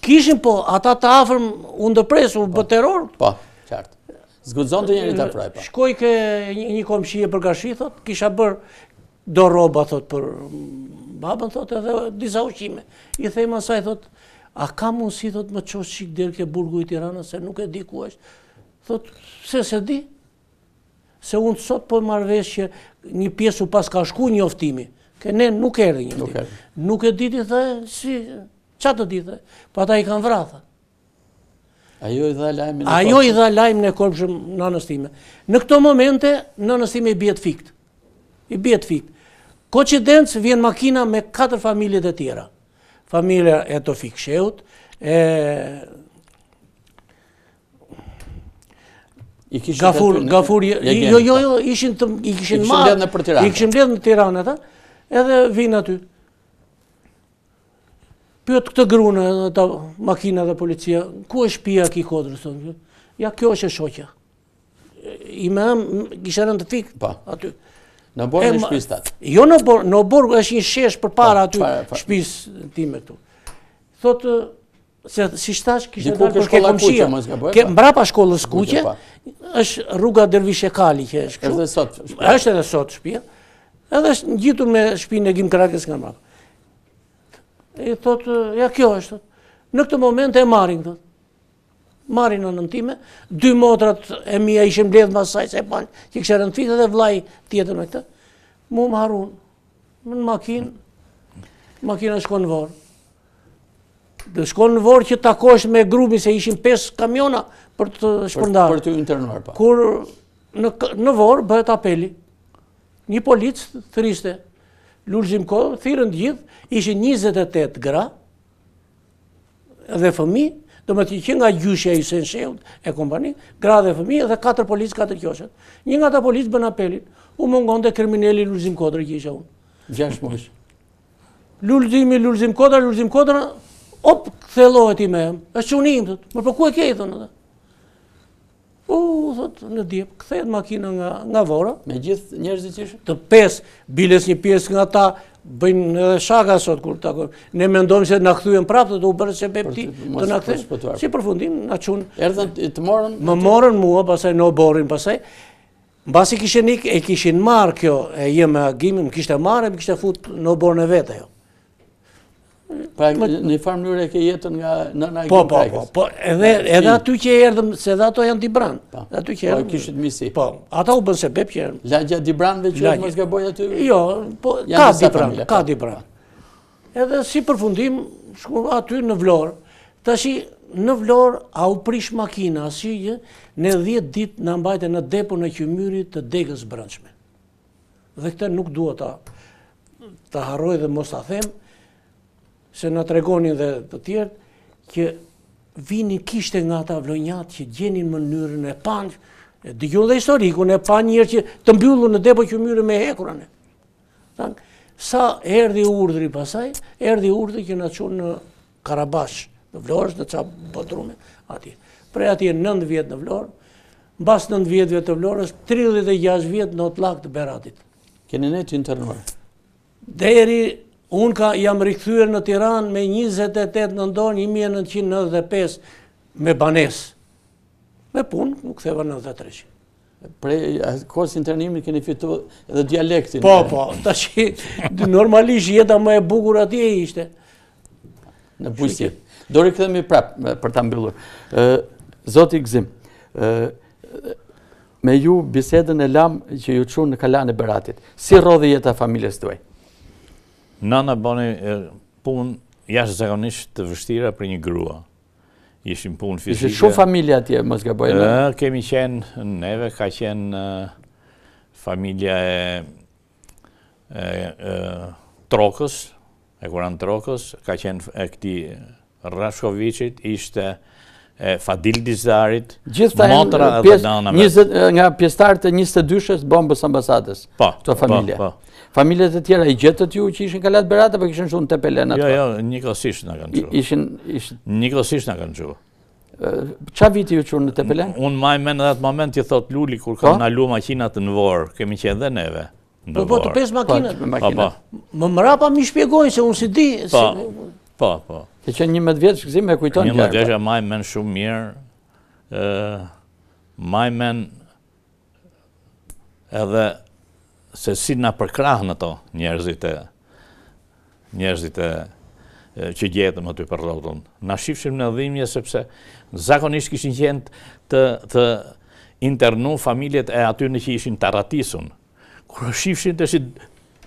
Kishin, po, ata të afrëm undërpresu, po. bë teror. Po, qartë. Zgudzon të njëri të afraj, po. Shkoj ke një komëshie për gashi, thot, kisha bërë do roba, thot, për babën, thot, edhe disa ushime. I thejma saj, thot, a ka mundësi, thot, më qoshë qik dherë ke burgu i tirana, se nuk e di ku është. Thot, se se di, se unë sot po marvesh që një piesu pas ka shku një oftimi, ke ne nuk erdi një oftimi. Nuk e di, thot, si që të ditë, po ata i kanë vratë. Ajo i dha lajmë në korpëshëm në nëstime. Në këto momente, në nëstime i bjetë fikt. I bjetë fikt. Koqidens vjen makina me 4 familjet e tjera. Familja e të fikë sheut. I kishin të... Jo, jo, po. jo i kishin I kishin bledhë në për tiranë. I kishin bledhë në tiranë, ta. Edhe vinë aty. Pyot këtë grunë, makina dhe policia, ku është pia ki kodrës? Ja, kjo është e shokja. I me amë, gisha rëndë të fikë po. aty. Në borë në shpisë të atë? Jo në borë, në borë është një shesh për para po, aty shpisë time këtu. Thotë, se si shtash kështë e darë për ke komëshia. Në pa shkollës kuqe, është rruga dërvish e kali që është. është edhe sot shpia. Edhe është me shpinë e gjimë krakës nga I thotë, ja kjo është. Në këtë moment e marin, thotë. Marin në nëntime, dy motrat e mija ishim bledhë ma asaj, se panjë, që kështë rëndë fitë dhe vlaj tjetër me këtë. Mu më harun, më në makinë, makina shkon në vorë. Dhe shkon në vorë që takosht me grubi, se ishim 5 kamiona për të shpërndarë. Për të internuar, pa. Po. Kur në vorë bëhet apeli, një policë thëriste, lullëzim kohë, thyrën të gjithë, ishin 28 gra dhe fëmi, do me të që nga gjyshja i sen e kompani, gra dhe fëmi dhe 4 policë, 4 kjoqet. Një nga ta policë bën apelit, u më ngonë dhe kriminelli lullëzim kodrë që isha unë. Gjash mojshë. Lullëzim, lullëzim kodrë, lullëzim kodrë, op, këthelohet i me, është që unë imë, më për ku e kej, thënë, dhe thot, në djep, këthejt makina nga vora. Me gjithë njerëzit që Të pes, biles një pjesë nga ta, bëjnë edhe shaka sot, kur të Ne mendojmë se në këthujem prapë, të u bërë që bepti të në këthejt. Si përfundim, në qunë. Erdhën të morën? Më morën mua, pasaj në borin, pasaj. Në basi kishen ik, e kishin marë kjo, e jemë agimim, kishte marë, e më kishte fut në borën e vete, jo. Pra një farë mënyrë e ke jetën nga nëna e Gjumë Prajkës. Po, po, po, po, edhe pra, aty që e erdhëm, se edhe ato janë Dibran. Po, po kishët misi. Po, ata u bënë se bep që erdhëm. Lagja Dibranve që është mos gëboj aty? Jo, po, ka Dibran, ka po. Dibran. Edhe si përfundim, shkurë aty në Vlorë. Ta shi, në Vlorë a u prish makina, si një, në dhjetë ditë në ambajte në depo në Qymyrit të degës branqme. Dhe këte nuk duhet ta harroj dhe mos ta themë, se në tregonin dhe të tjertë, që vini kishte nga ta vlonjat që gjenin mënyrën e panjë, dëgjohë dhe historikun e panjë njërë që të mbyllu në depo që mjërën me hekurane. Sa erdi urdri pasaj, erdi urdri që në qënë në Karabash, në Vlorës, në qa botrume, ati. Pre ati e nëndë vjetë në Vlorë, në basë nëndë vjetëve të Vlorës, 36 vjetë në otlak të Beratit. Keni ne që internuar? Deri Unë ka jam rikëthyre në Tiran me 28 nëndon 1995 me banes. Me punë, nuk këtheva në 1930. Pre, kohës në trenimin fitu edhe dialektin. Po, po, ta që normalisht jeta më e bugur ati e ishte. Në bujësje. Dori këtë prap prapë për të ambilur. Zotë i gzim, me ju bisedën e lamë që ju qunë në kalanë e beratit, si rodhë jetë a familjes të duaj? nana bëni punë jashtë zakonisht të vështira për një grua. Ishim punë fizike. Ishte shumë familja atje, mos gaboj. Ëh, kemi qenë neve ka qenë familja e Trokës, e kuran Trokës, ka qenë e këti Rashkovicit, ishte Fadil Dizarit, motra e, dhe dana me. Nga pjestarët e 22-shës bombës ambasadës, po, të familja. Po, familje. po, po. Familjet e tjera i gjetët ju që ishin kalat berata, për po këshën shumë të pelen atë? Jo, jo, një kësish në kanë që. Ishin, ishin... Një kësish në kanë që. Qa viti ju që në të pelen? Unë maj në datë moment të thot lulli, kur po? kam nalu lu makinat në vorë, kemi qenë dhe neve. Po, po, të pesë po, makinat. Po, po. Më mëra mi shpjegojnë, se unë si di... Po, po, po. Të qenë një mëtë vjetë, shkëzim e kujtonë të kjerë. Një mëtë vjetë se si nga përkrahën ato njerëzit e njerëzit e që gjetëm aty për rrotën. Na shifshim në dhimje sepse zakonisht kishin qenë të, të internu familjet e aty në që ishin të ratisun. Kërë shifshim të shi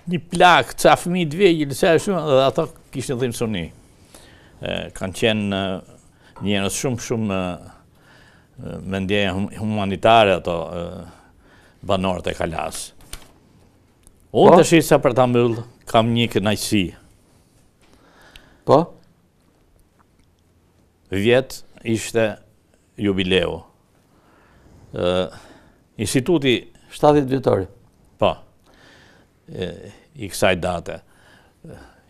një plak, ca fëmi të vej, ilisa e shumë, dhe ato kishin dhimë suni. kanë qenë njënës shumë, shumë me ndjeje humanitare ato banorët e kalasë. Po? Unë të shisa për të mëllë, kam një kënajsi. Po? Vjetë ishte jubileo. Instituti... 70 vjetori. Po. I kësaj date.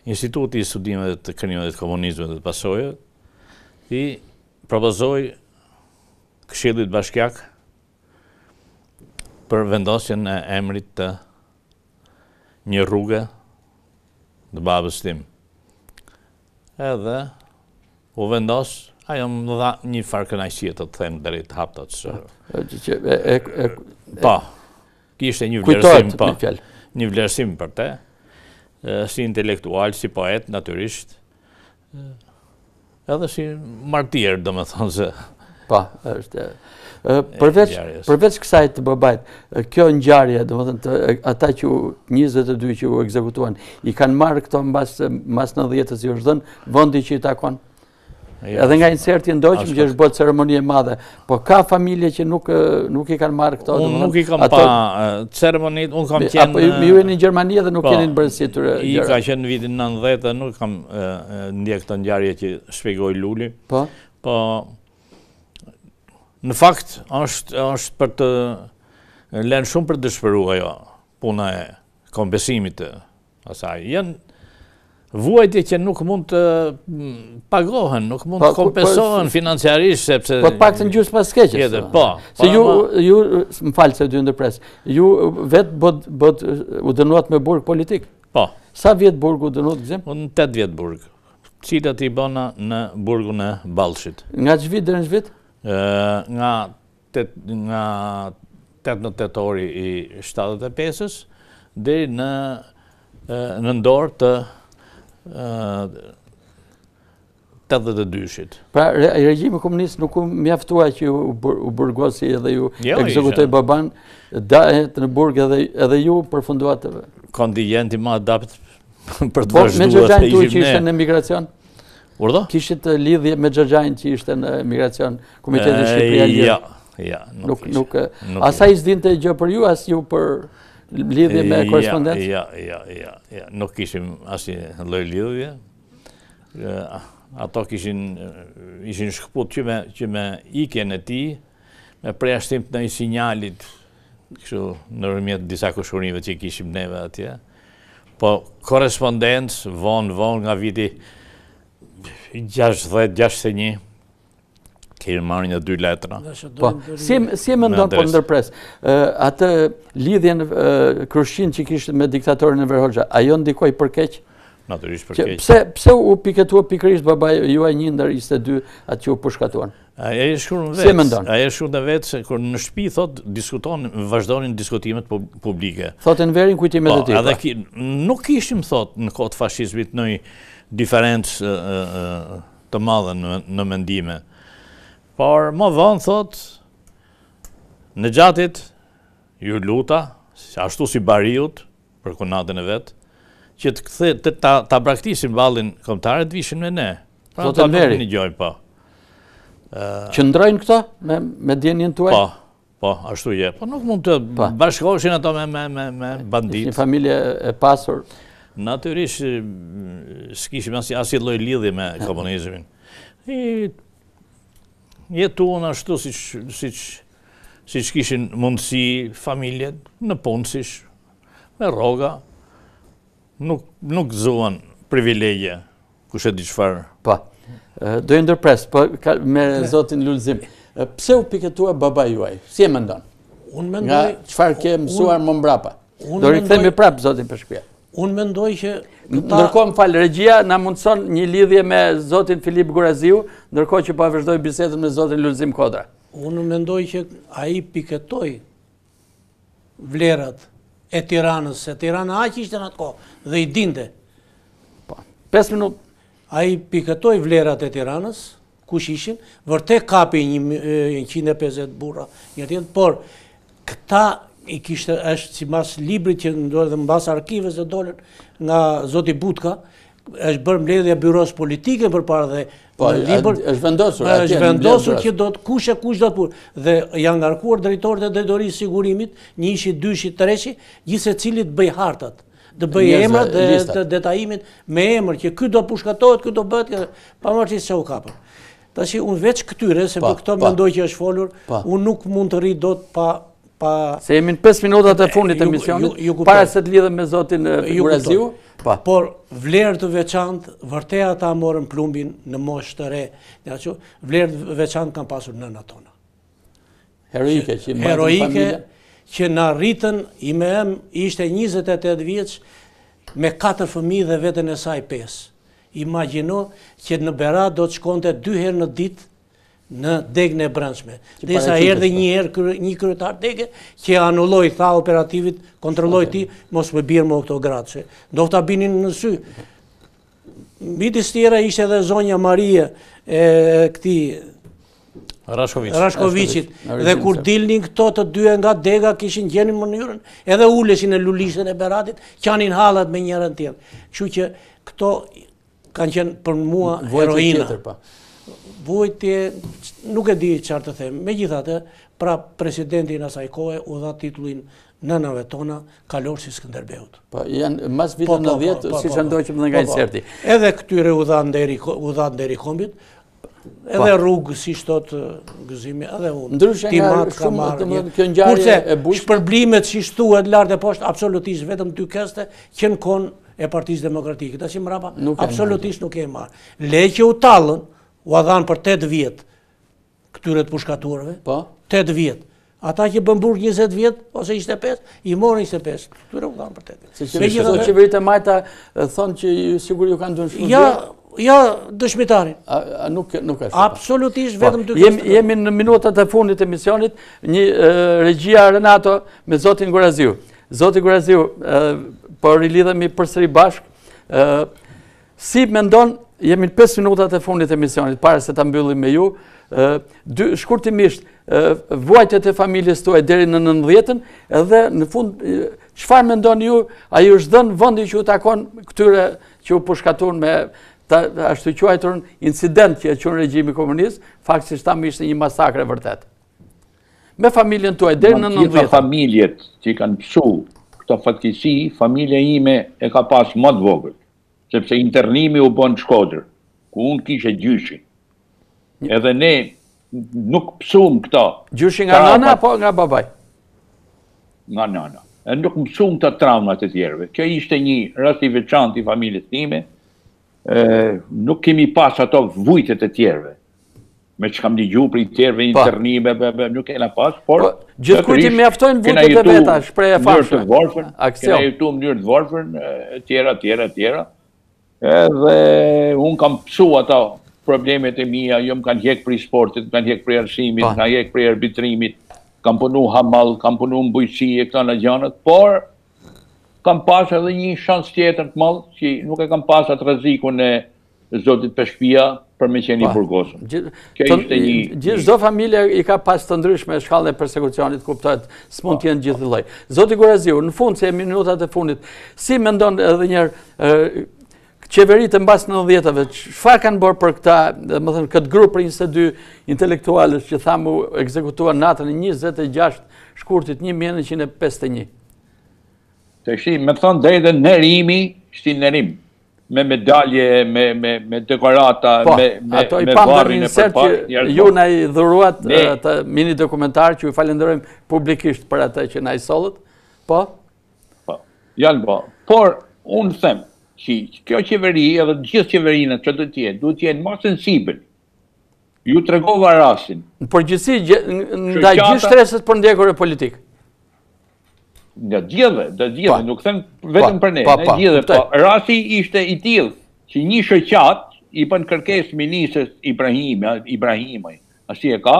Instituti i studimet të kërnjëve të komunizmet dhe të pasojë, i propozoj këshillit bashkjak për vendosjen e emrit të një rrugë dhe babës tim. Edhe u vendos, ajo më dha një farë kënajqia të të them drejt haptat sërë. Po, kishte një vlerësim, po, një vlerësim për te, si intelektual, si poet, naturisht, edhe si martirë, dhe me thonë se... Po, është përveç kësaj të bëbajt, kjo njarja, dhe më dhe të ata që 22 që u egzekutuan, i kanë marrë këto mbas në dhjetës i jo është dhënë, vëndi që i takon. Jo. Edhe nga insert i ndoqëm që është bëtë ceremonie madhe, po ka familje që nuk i kanë marrë këto. Unë nuk i kam pa ceremonit, unë kam qenë... Apo ju e një Gjermania dhe nuk po, keni në bërësitur? I ka qenë në vitin 90 dhe nuk kam ndje këto njarje që shpegoj lulli. Po... Po Në fakt, është, është për të lenë shumë për dëshpëru ajo puna e kompesimit të asaj. Jënë vuajtje që nuk mund të mm, pagohen, nuk mund të po- kompesohen financiarisht, sepse... Po të pak të në gjusë pas keqës. po. Se po, ju, po. ju, më falë se dy në pres, ju vetë bët, u dënuat me burg politik? Po. Sa vjetë burg u dënuat, gëzim? në 8 vjetë burg. Cilat i bona në burgu në Balshit. Nga që vitë dhe në që vitë? nga në ori i 75-ës dhe në në ndorë të të dhe dhe dyshit. Pra, regjimi komunist nuk u mjaftua që u burgosi edhe ju jo, egzekutoj baban, dahet në burg edhe ju përfunduatëve. Kondijenti ma adapt po, për të vazhduat e ishim Po, me që gjanë tu që ishën në emigracion? Urdo? Kishit lidhje me Gjergjajnë që ishte në Migracion Komitetit Shqipëria Lirë? Ja, ja, nuk ishte. Asa i zdinë të gjë për ju, as ju për lidhje me korespondentë? Ja, ja, ja, ja, nuk kishim asin loj lidhje. Ato kishin, ishin shkëput që me ike në ti, me preashtim të nëjë sinjalit, kështu në rëmjet disa kushurinve që kishim neve atje, po korespondencë, vonë, vonë, nga viti 60-61, kejnë marrë një dy letra. Po, Si e më ndonë për ndërpres, atë lidhjen kërshin që kishtë me diktatorin e Verhoxha, a jo ndikoj për keqë? Naturisht për keqë. Pse u piketua pikrisht, baba, ju a një ndër 22, atë që u përshkatuan? Aja e shkru në vetë, e shkru vetë, se kur në shpi, thot, diskutonë, vazhdojnë diskutimet publike. Thot e në verin kujtimet dhe të Nuk të të të të të të diferencë të madhe në mendime. Por, më vëndë, thot, në gjatit, ju luta, ashtu si bariut, për kunatën e vetë, që të këthe, të të praktisim balin komtare, të vishin me ne. Pra, të të Një gjoj, po. Që ndrojnë këta, me djenjën të e? Po, po, ashtu je. Po, nuk mund të bashkohëshin ato me bandit. Ishtë një familje e pasur. Naturisht, mm, s'kishim as i loj lidhje me komunizmin. Jetu unë ashtu si që kishin mundësi familjet, në punësish, me roga, nuk zuan privilegje, kushe shetë një qëfarë. Pa, dojë ndërpresë, po, po me zotin Lulzim, pse u piketua baba juaj? Si e më ndonë? Nga qëfarë ke mësuar më mbrapa? Do rikëthemi prapë, zotin përshkujatë. Unë mendoj që... Ndërko më falë, regjia në mundëson një lidhje me Zotin Filip Guraziu, ndërko që pa po vërdoj bisetën me Zotin Lulzim Kodra. Unë mendoj që a i piketoj vlerat e tiranës, se tiranë a që ishte në atë kohë, dhe i dinde. Po, 5 minut. A i piketoj vlerat e tiranës, kush ishin, vërte kapi 150 bura, një tjetë, por këta i kishtë është si mas libri që ndohet dhe mbas arkive se dollën nga Zoti Butka, është bërë mledhja byros politike për parë dhe po, Libër, është vendosur, atje është vendosur që do të kushe kushe do të purë, dhe janë ngarkuar drejtorët e dojdori sigurimit, një ishi, dy ishi, të reshi, gjithse cili të bëj hartat, të bëj emrat dhe të detajimit me emër, që këtë do përshkatojt, këtë do bëhet, pa marë që se u kapër. Ta që unë veç këtyre, se për këto mendoj që është folur, unë nuk mund të rritë do të pa Se jemi në 5 minutat e fundit e misionit, para se të lidhëm me Zotin Gureziu. Por vlerë të veçant, vërteja ata morën plumbin në moshë të re, vlerë të veçant kam pasur në në tonë. Heroike që në familje? që në rritën, i me em, ishte 28 vjeç me 4 fëmi dhe vetën e saj 5. Imagino që në Berat do të shkonte 2 herë në ditë në degën e brëndshme. Dhe sa herë dhe po. një herë një kryetar degë, që anulloj tha operativit, kontrolloj ti, mos me birë më këto gratëse. Do të abinin në sy. Bitis tjera ishte dhe zonja Marie, këti... Rashkovicit. Dhe kur dilnin këto të e nga dega, kishin gjenin mënyrën, edhe ulesin e lulisën e beratit, qanin halat me njërën tjetë. Që që këto kanë qenë për mua heroina. Vojtë tjetër pa. Po vojtje, nuk e di qartë të themë, me gjithate, pra presidenti në asaj kohë u dha titullin nënave tona, kalorë si skënderbeut. Po, janë mas vitë po, po, në vjetë, po, si që ndojë që më dhe nga një sërti. Edhe këtyre u dha në deri kombit, edhe rrugë, si shtot, gëzimi, edhe unë. Ndryshë e nga shumë të më kjo një gjarë e bushë. Kurse, shpërblimet që shtu e lartë e poshtë, absolutisht vetëm dy këste, që në konë e partijës demokratikët. Asi më rapa, absolutisht nuk e marë. Leqë u talën, u adhanë për 8 vjetë këtyre të pushkaturëve. Po? 8 vjetë. Ata që bëmbur 20 vjetë, ose 25, i morën 25. Këtyre u adhanë për 8 vjetë. Se që qeverit e majta thonë që sigur ju kanë dhënë shumë vjetë? Ja, dëshmitarin. Nuk nuk shumë. Absolutisht, po, vetëm të kështë. Jemi në minutat e fundit e misionit, një regjia Renato me Zotin Guraziu. Zotin Guraziu, për po i lidhemi për sëri bashkë, si mendon ndonë, jemi në 5 minutat e fundit e misionit, pare se të mbyllim me ju, shkurtimisht, vojtet e familjes të e deri në nëndhjetën, edhe në fund, qëfar me ndonë ju, a ju është dhënë vëndi që u takon këtyre që u përshkatun me të ashtu në incident që e qënë regjimi komunisë, fakt si shtamë ishte një masakre vërtet. Me familjen të e deri në nëndhjetën. Në tjitha familjet që i kanë pësu këta faktisi, familje ime e ka pasë më të sepse internimi u bënë shkodrë, ku unë kishe gjyshi. Edhe ne nuk pësum këta. Gjyshi nga nana apo nga babaj? Nga nana. E nuk pësum të traumat e tjerve. Kjo ishte një rrasi veçant i familit time, nuk kemi pas ato vujtet e tjerve me që kam një gju për i tjerve internime, nuk e la pas, por... Po, Gjithë kujti me aftojnë vujtet e të beta, shpreja farfën. Kena jetu më njërë të vorfën, tjera, tjera, tjera. Edhe unë kam pësu ato problemet e mija, jo më kanë hekë për i sportit, më kanë hekë për i arsimit, po. më kanë hekë për i arbitrimit, kam punu hamal, kam punu më e këta në gjanët, por kam pasë edhe një shans tjetër të malë, që nuk e kam pasë atë raziku në zotit shpia për me qeni po. burgosën. Gjithë zdo familje i ka pasë të ndryshme e shkallën e persekucionit, kuptojtë, së mund po. jenë gjithë dhe lojë. Zotit në fund, se e minutat e fundit, si me ndonë edhe njerë qeverit e mbas në dhjetëve, qëfar kanë borë për këta, më thënë, këtë grupë për 22 intelektualës që thamu ekzekutuar natën e 26 shkurtit 1951? Të shi, me thënë, dhe edhe nërimi, shti nërim, me medalje, me dekorata, po, me varin e përpar. Po, ato i pamë dhe rinësër që ju në i dhuruat të mini dokumentarë që ju falenderojmë publikisht për atë që në i solët, po? Po, janë po, Por, unë themë, që kjo qeveri edhe gjithë qeverinë që të tjenë, du tjenë ma sensibil. Ju të regova rasin. Por gjithësi, nga gjithë streset për ndekur e politikë. Nga gjithë, nga gjithë, nuk thëmë vetëm për ne, nga gjithë, pa. Po Rasi ishte i tjilë, që një shëqat i për në kërkes minisës Ibrahime, Ibrahimi, i e ka,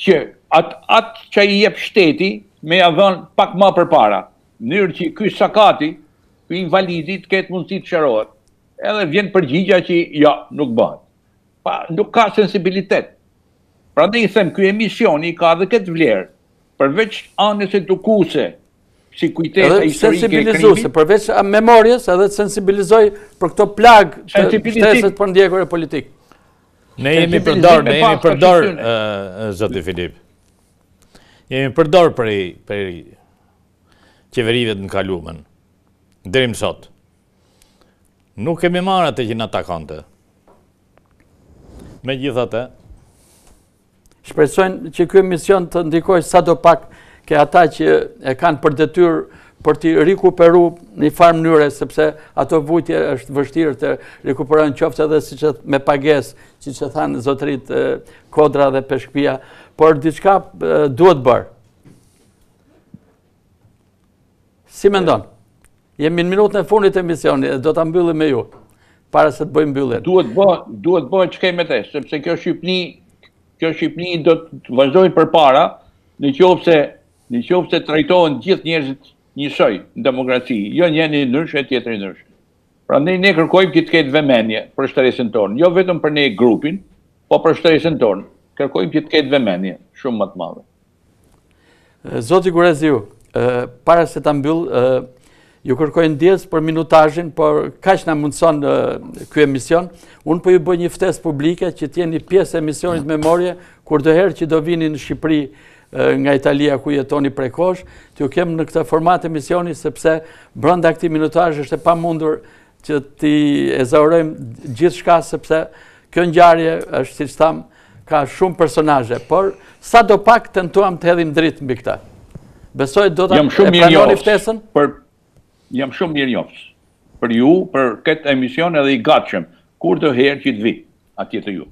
që atë që i jep shteti, me a dhënë pak ma për para. Nërë që kësë sakati, invalidit këtë mundësit shërohet. Edhe vjen përgjigja që jo, nuk bëhet. Pa, nuk ka sensibilitet. Pra dhe i them, kjo emisioni ka dhe këtë vlerë, përveç anës e tukuse, si kujtesa edhe historike e krimi. Sensibilizuse, përveç a memorjes, edhe sensibilizoj për këto plagë të shteset për ndjekur e politikë. Ne jemi përdor, ne jemi përdor, zëti Filip. Jemi përdor për i qeverive të në kalumen dherim sot. Nuk kemi marrë atë që nga ta Me gjithate. Shpresojnë që kjo mision të ndikoj sa do pak ke ata që e kanë për detyrë për të rikuperu një farmë njëre, sepse ato vujtje është vështirë të rikuperojnë qoftë edhe si që me pagesë, si që thanë zotrit kodra dhe peshkpia, por diçka duhet bërë. Si me ndonë? Jemi në minutën e fundit e emisioni, do të mbylli me ju, para se të bëjmë mbyllin. Duhet bëjmë që kemë e te, sepse kjo Shqipni, kjo Shqipni do të vazhdojnë për para, në qovë se, në qovë se trajtojnë gjithë njerëzit njësoj në demokraci, jo njeni nërshë e tjetëri nërshë. Pra ne ne kërkojmë që të ketë vëmenje për shtëresën tonë, jo vetëm për ne grupin, po për shtëresën tonë, kërkojmë që të ketë vëmenje shumë më të madhe. Zotë i ju, para se të mbyllë, ju kërkojnë ndjes për minutajin, për ka që nga mundëson kjo emision, unë për po ju bëj një ftes publike që tjeni një pjesë e emisionit memorje, kur të herë që do vini në Shqipëri nga Italia ku jetoni prekosh, të ju kemë në këtë format e emisioni, sepse brënda këti minutaj është e pa mundur që ti e gjithë shka, sepse kjo njarje është si që tamë ka shumë personaje, por sa do pak të nëtuam të hedhim dritë mbi këta. Besoj, do të e përdojnë iftesën? jam shumë mirë njofës për ju, për këtë emision edhe i gatshëm, kur të herë që të vi atje të ju.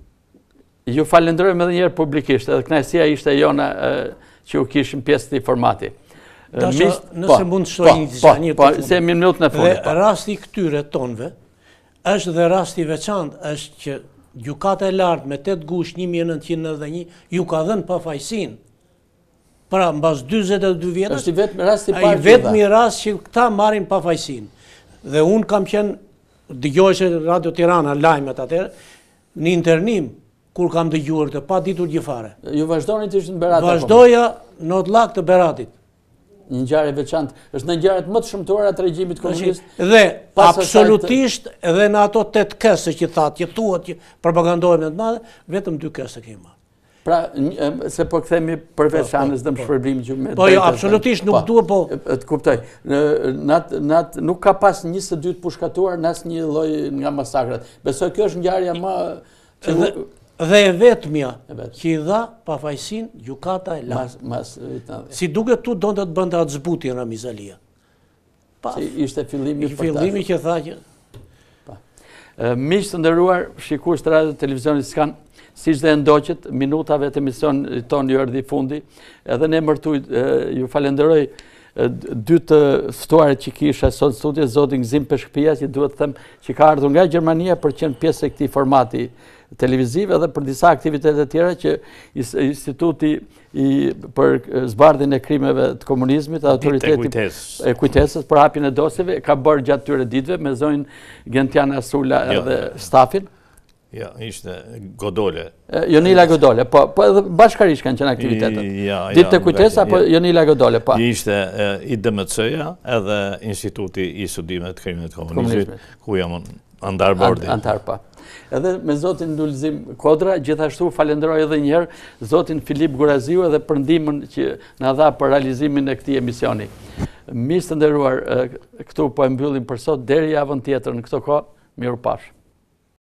Ju falendrojmë edhe njerë publikisht, edhe knajësia ishte jona që u kishëm pjesë të i formati. Nëse po, mund të po, shtojnë një minutë në fundë. Dhe rasti këtyre tonëve, është dhe rasti veçant, është që gjukate lartë me 8 gush 1991, ju ka dhenë pa fajsinë, pra në bas 22 vjetës, a i vetë një rast që këta marim pa fajsin. Dhe unë kam qenë, dëgjojshë Radio Tirana, lajmet atë atërë, në internim, kur kam dëgjuar të pa ditur gjifare. Ju vazhdojnë të ishtë në beratit? Vazhdoja në të lakë të beratit. Një një gjarë e veçantë, është në gjarët më të shumëtuar atë regjimit komunist? Dhe absolutisht edhe në ato të të kësë që thatë, që thuat, që propagandojme në të madhe, vetëm 2 kësë kema. Pra, se po këthemi përveç po, anës dhe po, më po. shpërbim që me... Po, jo, absolutisht nuk duhe po... Të kuptoj, nuk ka pas njësë dytë pushkatuar në një loj nga masakrat. Besoj, kjo është njarja ma... Dhe e vetë mja, që i dha pa fajsin gjukata e lasë. Si duke tu do në të bënda atë zbuti në Mizalia. Si ishte fillimi për tajë. Fillimi që tha që... Mishë të ndërruar, shikush të radio, televizionit, s'kanë si që dhe ndoqët, minutave të mision tonë një erdi fundi, edhe ne mërtu ju falenderoj dy të ftuarit që kisha sot studje, Zotin Gzim Peshkpia, që duhet të them që ka ardhë nga Gjermania për qenë pjesë e këti formati televizive edhe për disa aktivitetet tjera që instituti për zbardin e krimeve të komunizmit, autoriteti e kujtesës për hapjën e dosive, ka bërë gjatë tyre ditve me zojnë Gentiana Sula jo. edhe stafin. Ja, ishte Godole. Jonila Godole, po, po edhe bashkarish kanë qenë aktivitetet. Ja, ja. Ditë të kujtesa, po Jonila Godole, po. Ishte i DMC-ja edhe Instituti i të Krimit Komunizit, ku jam unë antar bordi. Antar, po. Edhe me Zotin Ndullzim Kodra, gjithashtu falenderoj edhe njerë Zotin Filip Guraziu edhe përndimën që në dha për realizimin e këti emisioni. të nderuar, këtu po e mbyllim për sot, deri javën tjetër në këto ko, mirë pashë.